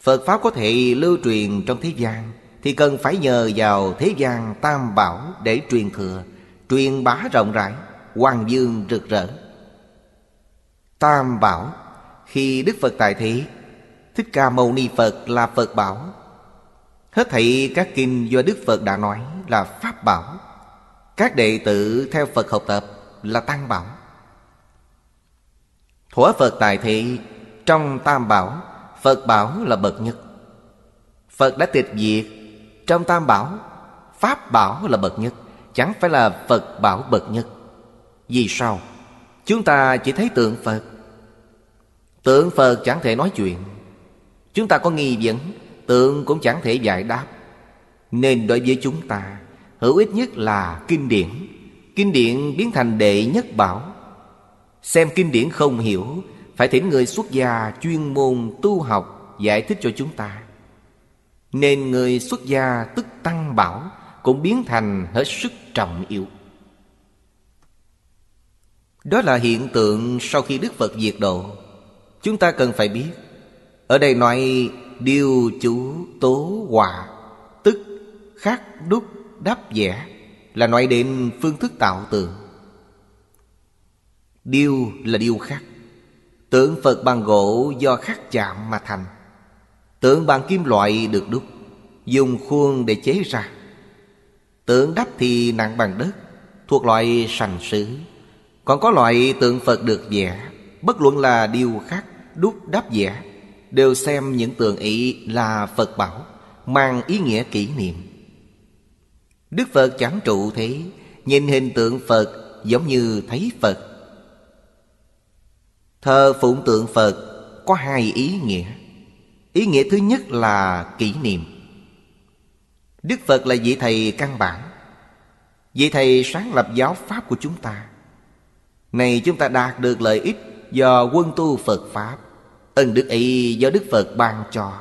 Phật Pháp có thể lưu truyền trong thế gian thì cần phải nhờ vào thế gian tam bảo để truyền thừa truyền bá rộng rãi hoàng dương rực rỡ tam bảo khi đức phật tại thế thích ca mâu ni phật là phật bảo hết thảy các kinh do đức phật đã nói là pháp bảo các đệ tử theo phật học tập là tăng bảo thuở phật tại thế trong tam bảo phật bảo là bậc nhất phật đã tịch diệt trong tam bảo Pháp bảo là bậc nhất Chẳng phải là Phật bảo bậc nhất Vì sao? Chúng ta chỉ thấy tượng Phật Tượng Phật chẳng thể nói chuyện Chúng ta có nghi vấn Tượng cũng chẳng thể giải đáp Nên đối với chúng ta Hữu ích nhất là kinh điển Kinh điển biến thành đệ nhất bảo Xem kinh điển không hiểu Phải thỉnh người xuất gia chuyên môn tu học Giải thích cho chúng ta nên người xuất gia tức tăng bảo Cũng biến thành hết sức trọng yếu Đó là hiện tượng sau khi Đức Phật diệt độ Chúng ta cần phải biết Ở đây nói điều chủ tố hòa Tức khắc đúc đắp vẽ Là nói đến phương thức tạo tượng Điêu là điêu khắc Tượng Phật bằng gỗ do khắc chạm mà thành Tượng bằng kim loại được đúc Dùng khuôn để chế ra Tượng đắp thì nặng bằng đất Thuộc loại sành sứ Còn có loại tượng Phật được vẽ Bất luận là điêu khắc Đúc đắp vẽ Đều xem những tượng ý là Phật bảo Mang ý nghĩa kỷ niệm Đức Phật chẳng trụ thế Nhìn hình tượng Phật giống như thấy Phật Thờ phụng tượng Phật có hai ý nghĩa ý nghĩa thứ nhất là kỷ niệm đức phật là vị thầy căn bản vị thầy sáng lập giáo pháp của chúng ta này chúng ta đạt được lợi ích do quân tu phật pháp ân đức ấy do đức phật ban cho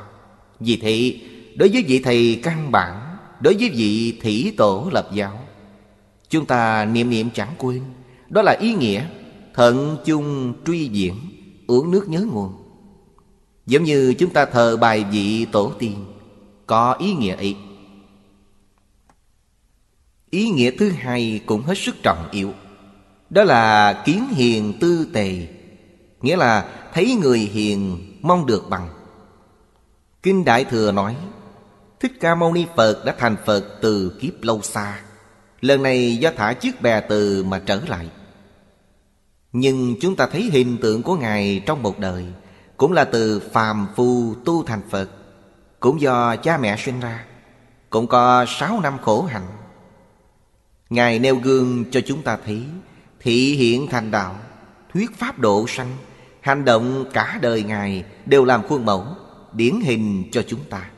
vì thế đối với vị thầy căn bản đối với vị thủy tổ lập giáo chúng ta niệm niệm chẳng quên đó là ý nghĩa thận chung truy diễn uống nước nhớ nguồn Giống như chúng ta thờ bài vị tổ tiên Có ý nghĩa ấy Ý nghĩa thứ hai cũng hết sức trọng yếu Đó là kiến hiền tư tề Nghĩa là thấy người hiền mong được bằng Kinh Đại Thừa nói Thích Ca Mâu Ni Phật đã thành Phật từ kiếp lâu xa Lần này do thả chiếc bè từ mà trở lại Nhưng chúng ta thấy hình tượng của Ngài trong một đời cũng là từ phàm phu tu thành phật cũng do cha mẹ sinh ra cũng có sáu năm khổ hạnh ngài nêu gương cho chúng ta thấy thị hiện thành đạo thuyết pháp độ sanh hành động cả đời ngài đều làm khuôn mẫu điển hình cho chúng ta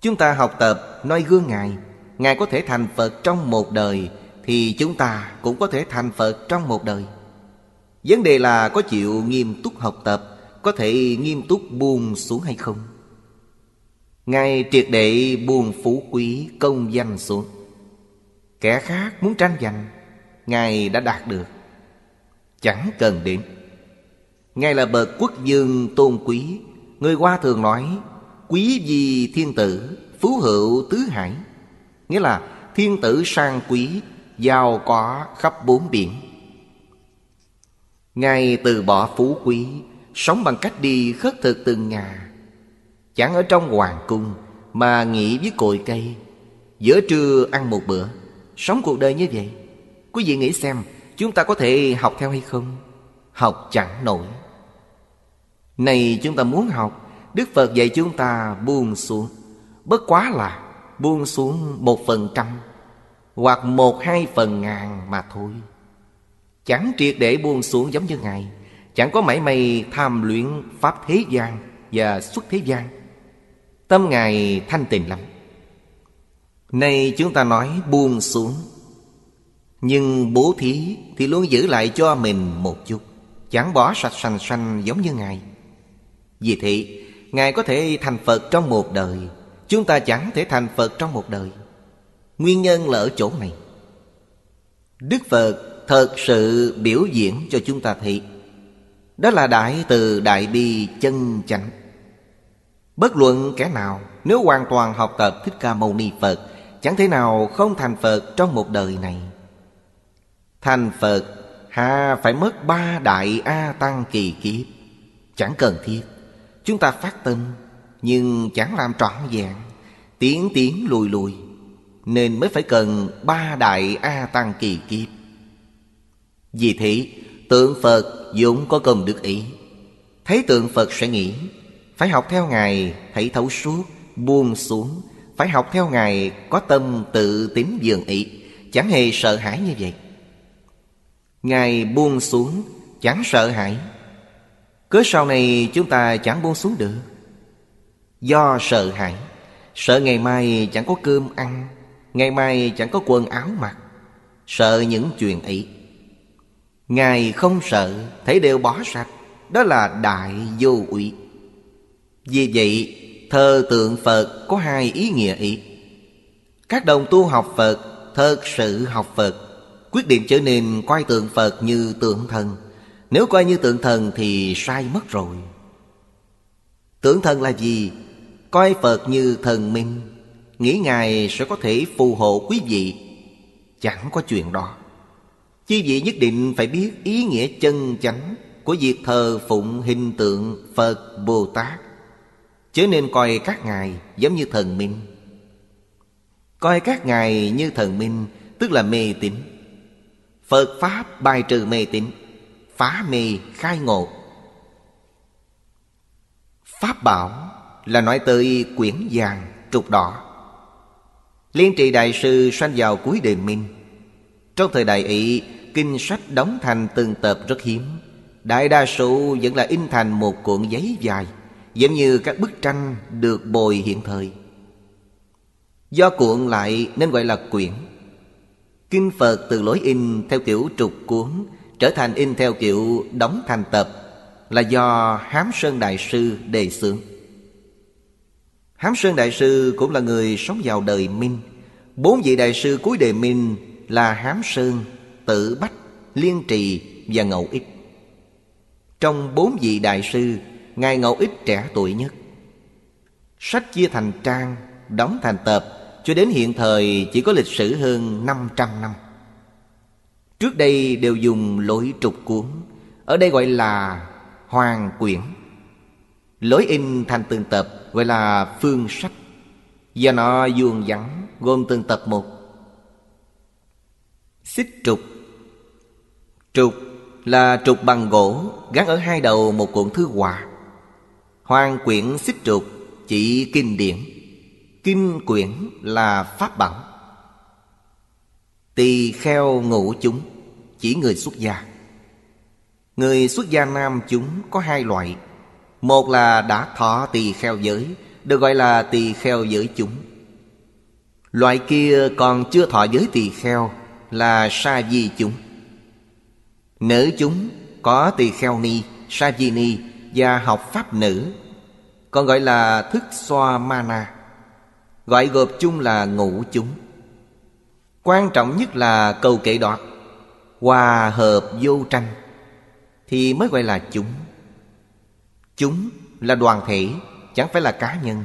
chúng ta học tập noi gương ngài ngài có thể thành phật trong một đời thì chúng ta cũng có thể thành phật trong một đời Vấn đề là có chịu nghiêm túc học tập Có thể nghiêm túc buông xuống hay không Ngài triệt đệ buông phú quý công danh xuống Kẻ khác muốn tranh giành Ngài đã đạt được Chẳng cần đến Ngài là bậc quốc dương tôn quý Người Hoa thường nói Quý gì thiên tử Phú hữu tứ hải Nghĩa là thiên tử sang quý Giàu có khắp bốn biển Ngài từ bỏ phú quý Sống bằng cách đi khất thực từng nhà Chẳng ở trong hoàng cung Mà nghỉ với cội cây Giữa trưa ăn một bữa Sống cuộc đời như vậy Quý vị nghĩ xem Chúng ta có thể học theo hay không Học chẳng nổi Này chúng ta muốn học Đức Phật dạy chúng ta buông xuống Bất quá là buông xuống một phần trăm Hoặc một hai phần ngàn mà thôi Chẳng triệt để buông xuống giống như Ngài Chẳng có mảy may tham luyện Pháp thế gian và xuất thế gian Tâm Ngài thanh tịnh lắm Nay chúng ta nói buông xuống Nhưng bố thí thì luôn giữ lại cho mình một chút Chẳng bỏ sạch sành sanh giống như Ngài Vì thế Ngài có thể thành Phật trong một đời Chúng ta chẳng thể thành Phật trong một đời Nguyên nhân là ở chỗ này Đức Phật thật sự biểu diễn cho chúng ta thấy đó là đại từ đại bi chân chánh bất luận kẻ nào nếu hoàn toàn học tập thích ca mâu ni phật chẳng thể nào không thành phật trong một đời này thành phật hà phải mất ba đại a tăng kỳ kiếp chẳng cần thiết chúng ta phát tâm nhưng chẳng làm trọn vẹn tiến tiến lùi lùi nên mới phải cần ba đại a tăng kỳ kiếp vì thế, tượng Phật vốn có công đức ý. Thấy tượng Phật sẽ nghĩ, phải học theo Ngài thấy thấu suốt, buông xuống, phải học theo Ngài có tâm tự tín dường ý, chẳng hề sợ hãi như vậy. Ngài buông xuống, chẳng sợ hãi. Cứ sau này chúng ta chẳng buông xuống được. Do sợ hãi, sợ ngày mai chẳng có cơm ăn, ngày mai chẳng có quần áo mặc, sợ những chuyện ấy Ngài không sợ Thấy đều bỏ sạch Đó là đại vô ủy Vì vậy thờ tượng Phật có hai ý nghĩa ý Các đồng tu học Phật Thật sự học Phật Quyết định trở nên coi tượng Phật như tượng thần Nếu coi như tượng thần thì sai mất rồi Tượng thần là gì? Coi Phật như thần minh Nghĩ Ngài sẽ có thể phù hộ quý vị Chẳng có chuyện đó Chư vị nhất định phải biết ý nghĩa chân chánh Của việc thờ phụng hình tượng Phật Bồ Tát Chớ nên coi các ngài giống như thần minh Coi các ngài như thần minh Tức là mê tín Phật Pháp bài trừ mê tín Phá mê khai ngộ Pháp bảo là nói tới quyển vàng trục đỏ Liên trì đại sư sanh vào cuối đời Minh Trong thời đại ấy kinh sách đóng thành từng tập rất hiếm đại đa số vẫn là in thành một cuộn giấy dài giống như các bức tranh được bồi hiện thời do cuộn lại nên gọi là quyển kinh phật từ lối in theo kiểu trục cuốn trở thành in theo kiểu đóng thành tập là do hám sơn đại sư đề xướng hám sơn đại sư cũng là người sống vào đời minh bốn vị đại sư cuối đời minh là hám sơn tự bách, liên trì và ngẫu ích. Trong bốn vị đại sư, Ngài ngẫu ích trẻ tuổi nhất. Sách chia thành trang, đóng thành tập, cho đến hiện thời chỉ có lịch sử hơn 500 năm. Trước đây đều dùng lối trục cuốn, ở đây gọi là hoàng quyển. Lối in thành từng tập gọi là phương sách, do nó vuông vắn gồm từng tập một. Xích trục Trục là trục bằng gỗ gắn ở hai đầu một cuộn thư họa. Hoàng quyển xích trục chỉ kinh điển. Kinh quyển là pháp bản. Tỳ kheo ngũ chúng chỉ người xuất gia. Người xuất gia nam chúng có hai loại. Một là đã thọ tỳ kheo giới, được gọi là tỳ kheo giới chúng. Loại kia còn chưa thọ giới tỳ kheo là sa di chúng. Nữ chúng có tỳ kheo ni, sa di ni và học pháp nữ Còn gọi là thức xoa mana Gọi gộp chung là ngũ chúng Quan trọng nhất là cầu kệ đoạt Hòa hợp vô tranh Thì mới gọi là chúng Chúng là đoàn thể Chẳng phải là cá nhân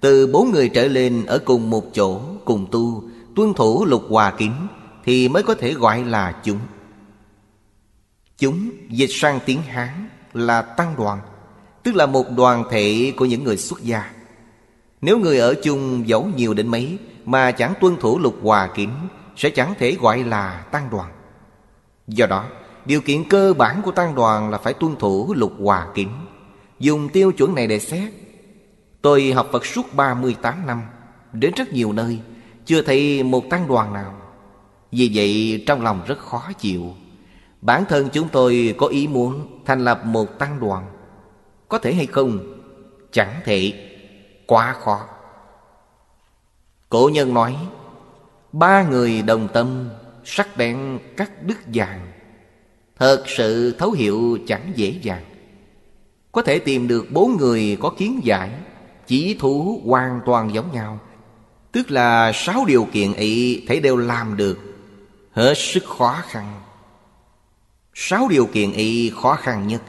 Từ bốn người trở lên ở cùng một chỗ Cùng tu Tuân thủ lục hòa kính Thì mới có thể gọi là chúng Chúng dịch sang tiếng Hán là tăng đoàn Tức là một đoàn thể của những người xuất gia Nếu người ở chung giấu nhiều đến mấy Mà chẳng tuân thủ lục hòa kiểm, Sẽ chẳng thể gọi là tăng đoàn Do đó Điều kiện cơ bản của tăng đoàn là phải tuân thủ lục hòa kiểm. Dùng tiêu chuẩn này để xét Tôi học Phật suốt 38 năm Đến rất nhiều nơi Chưa thấy một tăng đoàn nào Vì vậy trong lòng rất khó chịu Bản thân chúng tôi có ý muốn thành lập một tăng đoàn Có thể hay không? Chẳng thể Quá khó Cổ nhân nói Ba người đồng tâm Sắc đèn cắt đứt vàng Thật sự thấu hiệu chẳng dễ dàng Có thể tìm được bốn người có kiến giải Chỉ thú hoàn toàn giống nhau Tức là sáu điều kiện ấy Thấy đều làm được Hết sức khó khăn Sáu điều kiện y khó khăn nhất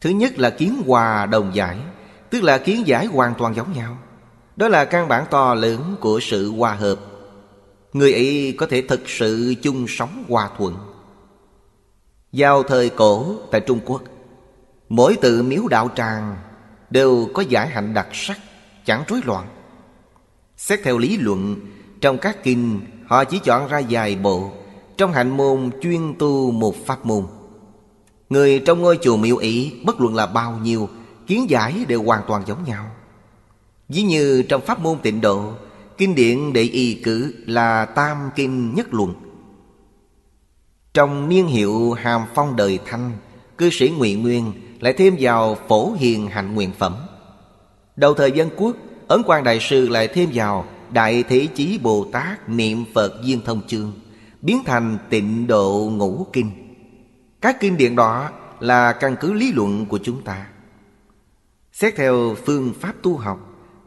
Thứ nhất là kiến hòa đồng giải Tức là kiến giải hoàn toàn giống nhau Đó là căn bản to lớn của sự hòa hợp Người y có thể thực sự chung sống hòa thuận Vào thời cổ tại Trung Quốc Mỗi tự miếu đạo tràng Đều có giải hạnh đặc sắc Chẳng rối loạn Xét theo lý luận Trong các kinh Họ chỉ chọn ra vài bộ trong hạnh môn chuyên tu một pháp môn người trong ngôi chùa miệu ỷ bất luận là bao nhiêu kiến giải đều hoàn toàn giống nhau ví như trong pháp môn tịnh độ kinh điển đệ y cử là tam kinh nhất luận trong niên hiệu hàm phong đời thanh cư sĩ nguyện nguyên lại thêm vào phổ hiền hạnh nguyện phẩm đầu thời dân quốc ấn quan đại sư lại thêm vào đại thế chí bồ tát niệm phật viên thông chương biến thành tịnh độ ngũ kinh các kinh điển đó là căn cứ lý luận của chúng ta xét theo phương pháp tu học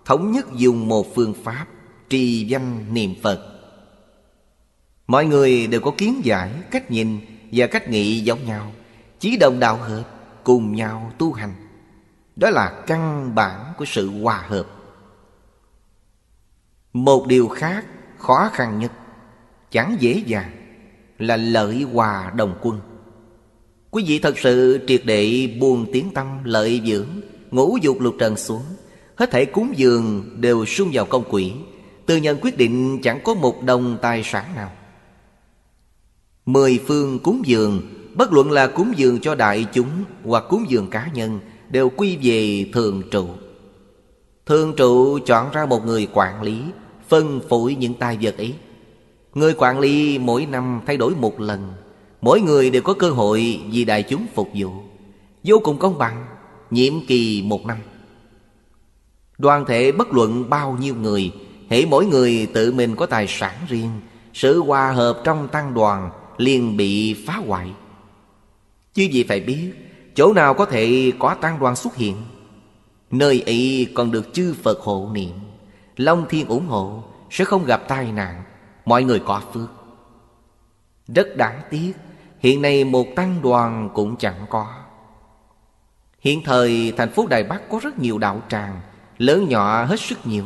thống nhất dùng một phương pháp trì danh niệm phật mọi người đều có kiến giải cách nhìn và cách nghĩ giống nhau chí đồng đạo hợp cùng nhau tu hành đó là căn bản của sự hòa hợp một điều khác khó khăn nhất chẳng dễ dàng là lợi hòa đồng quân quý vị thật sự triệt đệ buông tiếng tâm lợi dưỡng ngũ dục lục trần xuống hết thể cúng dường đều sung vào công quỹ tư nhân quyết định chẳng có một đồng tài sản nào mười phương cúng dường bất luận là cúng dường cho đại chúng hoặc cúng dường cá nhân đều quy về thường trụ thường trụ chọn ra một người quản lý phân phối những tài vật ấy Người quản lý mỗi năm thay đổi một lần Mỗi người đều có cơ hội vì đại chúng phục vụ Vô cùng công bằng Nhiệm kỳ một năm Đoàn thể bất luận bao nhiêu người hãy mỗi người tự mình có tài sản riêng Sự hòa hợp trong tăng đoàn liền bị phá hoại Chứ gì phải biết Chỗ nào có thể có tăng đoàn xuất hiện Nơi ấy còn được chư Phật hộ niệm Long thiên ủng hộ Sẽ không gặp tai nạn mọi người có phước rất đáng tiếc hiện nay một tăng đoàn cũng chẳng có hiện thời thành phố đài bắc có rất nhiều đạo tràng lớn nhỏ hết sức nhiều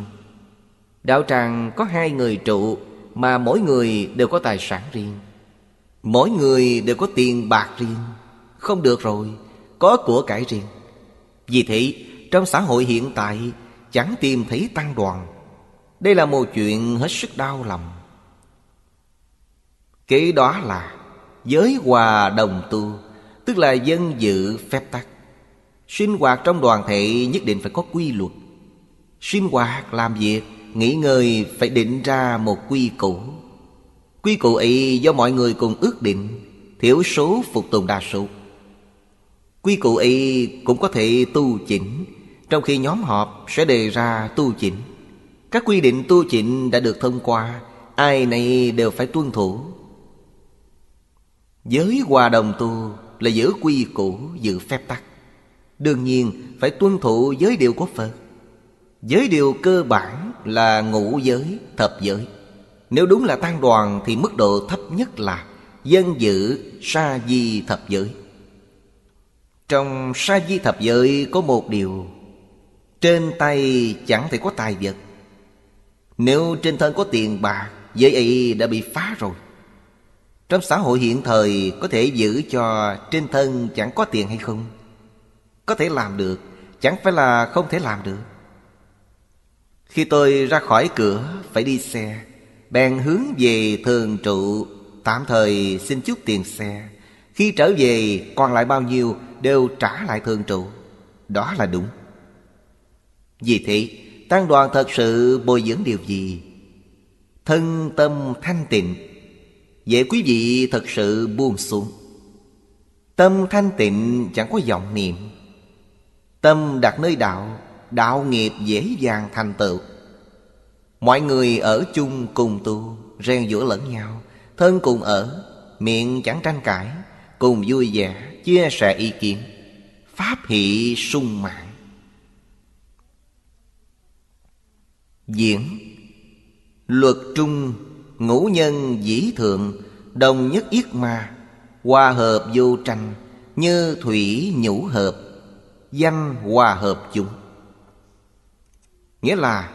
đạo tràng có hai người trụ mà mỗi người đều có tài sản riêng mỗi người đều có tiền bạc riêng không được rồi có của cải riêng vì thế trong xã hội hiện tại chẳng tìm thấy tăng đoàn đây là một chuyện hết sức đau lòng Kế đó là giới hòa đồng tu Tức là dân dự phép tắc Sinh hoạt trong đoàn thể nhất định phải có quy luật Sinh hoạt làm việc Nghỉ ngơi phải định ra một quy củ Quy củ ấy do mọi người cùng ước định Thiểu số phục tùng đa số Quy củ ấy cũng có thể tu chỉnh Trong khi nhóm họp sẽ đề ra tu chỉnh Các quy định tu chỉnh đã được thông qua Ai này đều phải tuân thủ Giới hòa đồng tu là giữ quy củ, giữ phép tắc. Đương nhiên phải tuân thủ giới điều của Phật. Giới điều cơ bản là ngũ giới, thập giới. Nếu đúng là tăng đoàn thì mức độ thấp nhất là dân giữ sa di thập giới. Trong sa di thập giới có một điều Trên tay chẳng thể có tài vật Nếu trên thân có tiền bạc Giới ấy đã bị phá rồi trong xã hội hiện thời có thể giữ cho trên thân chẳng có tiền hay không? Có thể làm được, chẳng phải là không thể làm được. Khi tôi ra khỏi cửa phải đi xe, bèn hướng về thường trụ, tạm thời xin chút tiền xe. Khi trở về còn lại bao nhiêu đều trả lại thường trụ. Đó là đúng. Vì thế, tăng đoàn thật sự bồi dưỡng điều gì? Thân tâm thanh tịnh Vậy quý vị thật sự buông xuống Tâm thanh tịnh chẳng có vọng niệm Tâm đặt nơi đạo Đạo nghiệp dễ dàng thành tựu Mọi người ở chung cùng tu Rèn giữa lẫn nhau Thân cùng ở Miệng chẳng tranh cãi Cùng vui vẻ Chia sẻ ý kiến Pháp hỷ sung mãn Diễn Luật trung ngũ nhân dĩ thượng đồng nhất yết ma hòa hợp vô tranh như thủy nhũ hợp danh hòa hợp chung nghĩa là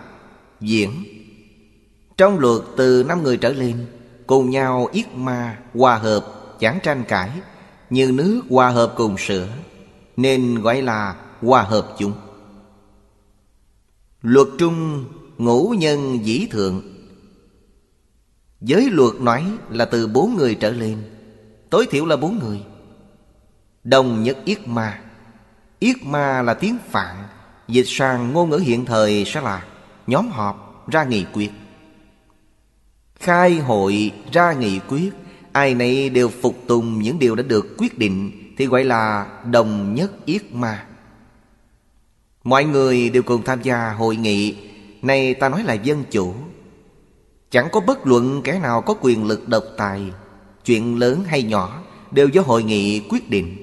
diễn trong luật từ năm người trở lên cùng nhau yết ma hòa hợp chẳng tranh cãi như nước hòa hợp cùng sữa nên gọi là hòa hợp chung luật trung ngũ nhân dĩ thượng Giới luật nói là từ bốn người trở lên Tối thiểu là bốn người Đồng nhất yết ma Yết ma là tiếng Phạn Dịch sang ngôn ngữ hiện thời sẽ là Nhóm họp ra nghị quyết Khai hội ra nghị quyết Ai nấy đều phục tùng những điều đã được quyết định Thì gọi là đồng nhất yết ma Mọi người đều cùng tham gia hội nghị Này ta nói là dân chủ Chẳng có bất luận kẻ nào có quyền lực độc tài Chuyện lớn hay nhỏ Đều do hội nghị quyết định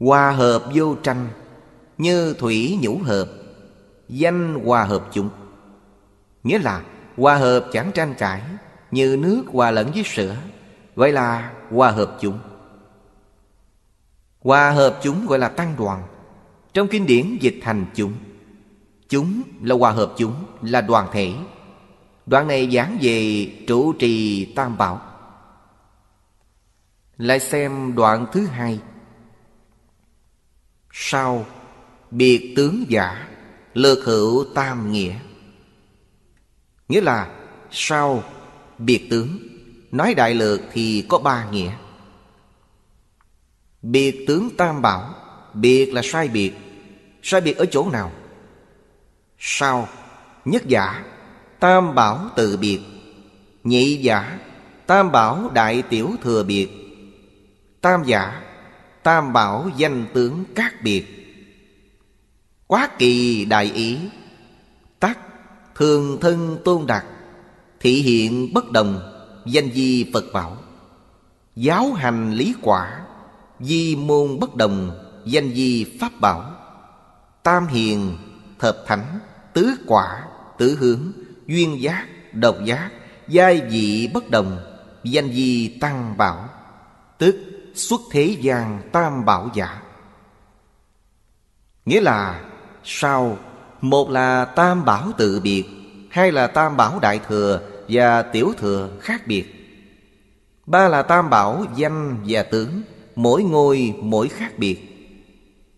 Hòa hợp vô tranh Như thủy nhũ hợp Danh hòa hợp chúng Nghĩa là hòa hợp chẳng tranh cãi Như nước hòa lẫn với sữa Gọi là hòa hợp chúng Hòa hợp chúng gọi là tăng đoàn Trong kinh điển dịch thành chúng Chúng là hòa hợp chúng Là đoàn thể Đoạn này giảng về trụ trì tam bảo Lại xem đoạn thứ hai Sau Biệt tướng giả Lược hữu tam nghĩa Nghĩa là Sau Biệt tướng Nói đại lược thì có ba nghĩa Biệt tướng tam bảo Biệt là sai biệt Sai biệt ở chỗ nào Sau Nhất giả tam bảo từ biệt nhị giả tam bảo đại tiểu thừa biệt tam giả tam bảo danh tướng các biệt quá kỳ đại ý tắc thường thân tôn đặc thị hiện bất đồng danh di phật bảo giáo hành lý quả di môn bất đồng danh di pháp bảo tam hiền thập thánh tứ quả tứ hướng duyên giác độc giác giai vị bất đồng danh di tăng bảo tức xuất thế gian tam bảo giả nghĩa là sau một là tam bảo tự biệt hai là tam bảo đại thừa và tiểu thừa khác biệt ba là tam bảo danh và tướng mỗi ngôi mỗi khác biệt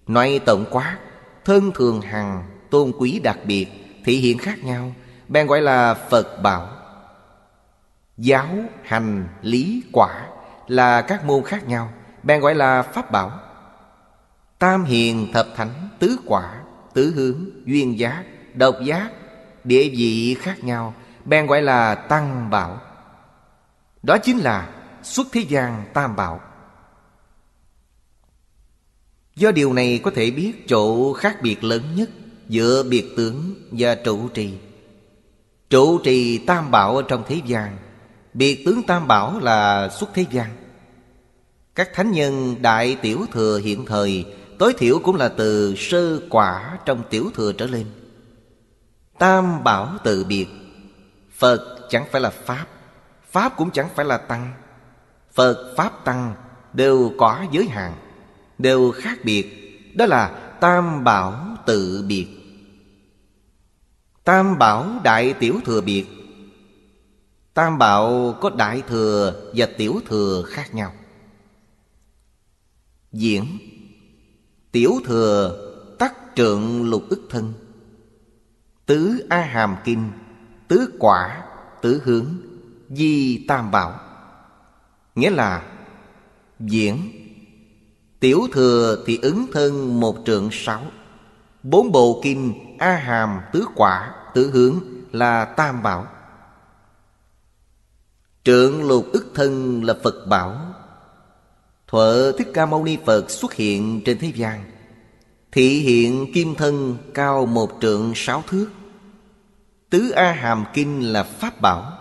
nói tổng quát thân thường hằng tôn quý đặc biệt thể hiện khác nhau Bèn gọi là Phật Bảo Giáo, hành, lý, quả Là các môn khác nhau Bèn gọi là Pháp Bảo Tam hiền thập thánh tứ quả Tứ hướng, duyên giác, độc giác Địa vị khác nhau Bèn gọi là Tăng Bảo Đó chính là xuất thế gian tam bảo Do điều này có thể biết chỗ khác biệt lớn nhất giữa biệt tướng và trụ trì trụ trì tam bảo ở trong thế gian biệt tướng tam bảo là xuất thế gian các thánh nhân đại tiểu thừa hiện thời tối thiểu cũng là từ sơ quả trong tiểu thừa trở lên tam bảo từ biệt phật chẳng phải là pháp pháp cũng chẳng phải là tăng phật pháp tăng đều có giới hạn đều khác biệt đó là tam bảo tự biệt Tam bảo đại tiểu thừa biệt Tam bảo có đại thừa và tiểu thừa khác nhau Diễn Tiểu thừa tắc trượng lục ức thân Tứ A Hàm Kinh Tứ quả Tứ hướng Di tam bảo Nghĩa là Diễn Tiểu thừa thì ứng thân một trượng sáu Bốn bộ kinh A Hàm Tứ quả tứ hướng là tam bảo trưởng lục ức thân là Phật bảo Thuở Thích Ca Mâu Ni Phật xuất hiện trên thế gian Thị hiện kim thân cao một trượng sáu thước Tứ A Hàm Kinh là Pháp Bảo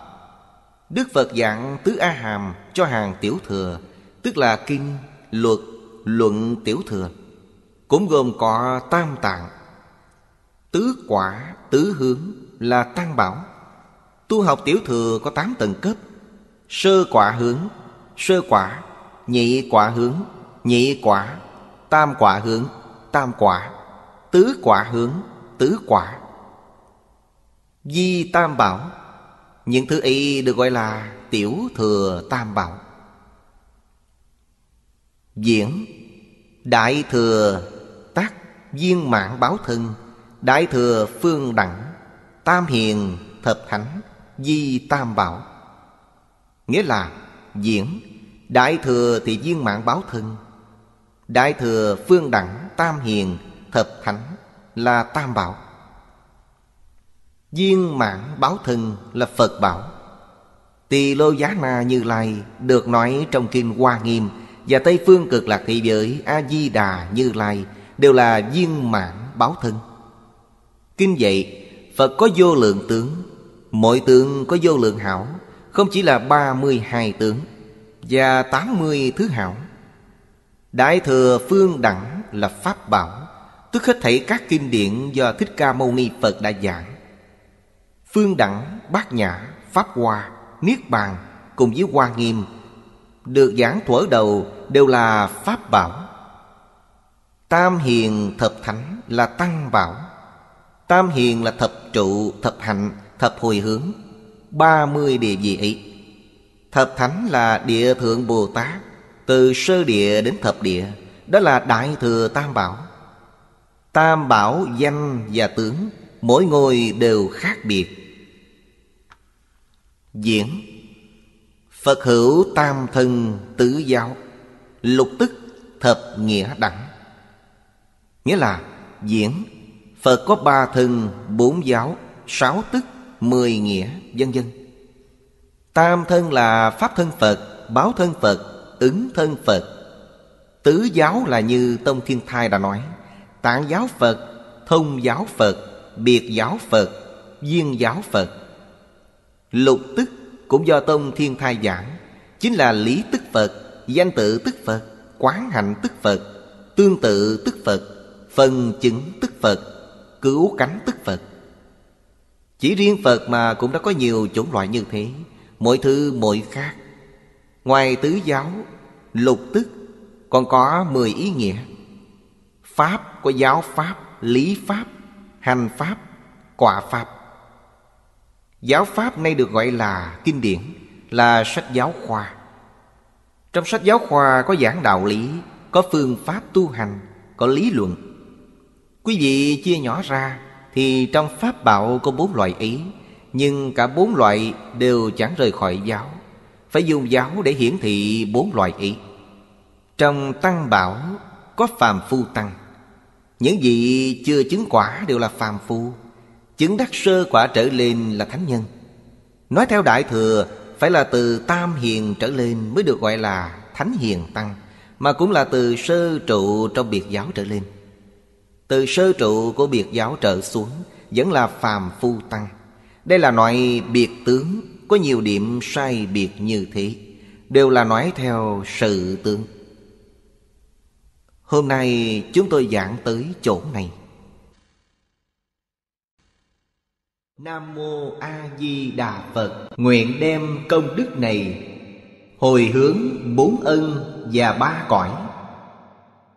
Đức Phật dạng Tứ A Hàm cho hàng tiểu thừa Tức là Kinh, Luật, Luận tiểu thừa Cũng gồm có tam tạng Tứ quả tứ hướng là tăng bảo tu học tiểu thừa có tám tầng cấp sơ quả hướng sơ quả nhị quả hướng nhị quả tam quả hướng tam quả tứ quả hướng tứ quả di tam bảo những thứ ấy được gọi là tiểu thừa tam bảo diễn đại thừa tác viên mạng báo thân Đại thừa phương đẳng Tam hiền thập thánh Di tam bảo Nghĩa là diễn Đại thừa thì viên mạng báo thân Đại thừa phương đẳng Tam hiền thập thánh Là tam bảo duyên mạng báo thân là Phật bảo Tỳ Lô Giá Na Như Lai được nói trong Kinh Hoa Nghiêm và Tây Phương Cực Lạc Thị Giới A Di Đà Như Lai đều là duyên mạng báo thân. Kinh vậy Phật có vô lượng tướng Mỗi tướng có vô lượng hảo Không chỉ là 32 tướng Và 80 thứ hảo Đại thừa phương đẳng là pháp bảo Tức hết thảy các kinh điển do Thích Ca Mâu Ni Phật đã giảng Phương đẳng, bát nhã, pháp hoa, niết bàn Cùng với hoa nghiêm Được giảng thuở đầu đều là pháp bảo Tam hiền thập thánh là tăng bảo Tam hiền là thập trụ, thập hạnh, thập hồi hướng ba mươi địa vị Thập thánh là địa thượng Bồ Tát Từ sơ địa đến thập địa Đó là Đại Thừa Tam Bảo Tam Bảo danh và tướng Mỗi ngôi đều khác biệt Diễn Phật hữu tam thân tứ giáo Lục tức thập nghĩa đẳng Nghĩa là diễn Phật có ba thân, bốn giáo, sáu tức, mười nghĩa, vân vân. Tam thân là Pháp thân Phật, báo thân Phật, ứng thân Phật. Tứ giáo là như Tông Thiên Thai đã nói, tạng giáo Phật, thông giáo Phật, biệt giáo Phật, duyên giáo Phật. Lục tức cũng do Tông Thiên Thai giảng, chính là lý tức Phật, danh tự tức Phật, quán hạnh tức Phật, tương tự tức Phật, phần chứng tức Phật, cứu cánh tức Phật Chỉ riêng Phật mà cũng đã có nhiều chủng loại như thế Mỗi thứ mỗi khác Ngoài tứ giáo Lục tức Còn có mười ý nghĩa Pháp có giáo pháp Lý pháp Hành pháp Quả pháp Giáo pháp nay được gọi là kinh điển Là sách giáo khoa Trong sách giáo khoa có giảng đạo lý Có phương pháp tu hành Có lý luận Quý vị chia nhỏ ra Thì trong Pháp Bảo có bốn loại ý Nhưng cả bốn loại đều chẳng rời khỏi giáo Phải dùng giáo để hiển thị bốn loại ý Trong Tăng Bảo có phàm phu tăng Những vị chưa chứng quả đều là phàm phu Chứng đắc sơ quả trở lên là thánh nhân Nói theo Đại Thừa Phải là từ tam hiền trở lên mới được gọi là thánh hiền tăng Mà cũng là từ sơ trụ trong biệt giáo trở lên từ sơ trụ của biệt giáo trở xuống Vẫn là phàm phu tăng Đây là loại biệt tướng Có nhiều điểm sai biệt như thế Đều là nói theo sự tướng Hôm nay chúng tôi giảng tới chỗ này Nam Mô A Di Đà Phật Nguyện đem công đức này Hồi hướng bốn ân và ba cõi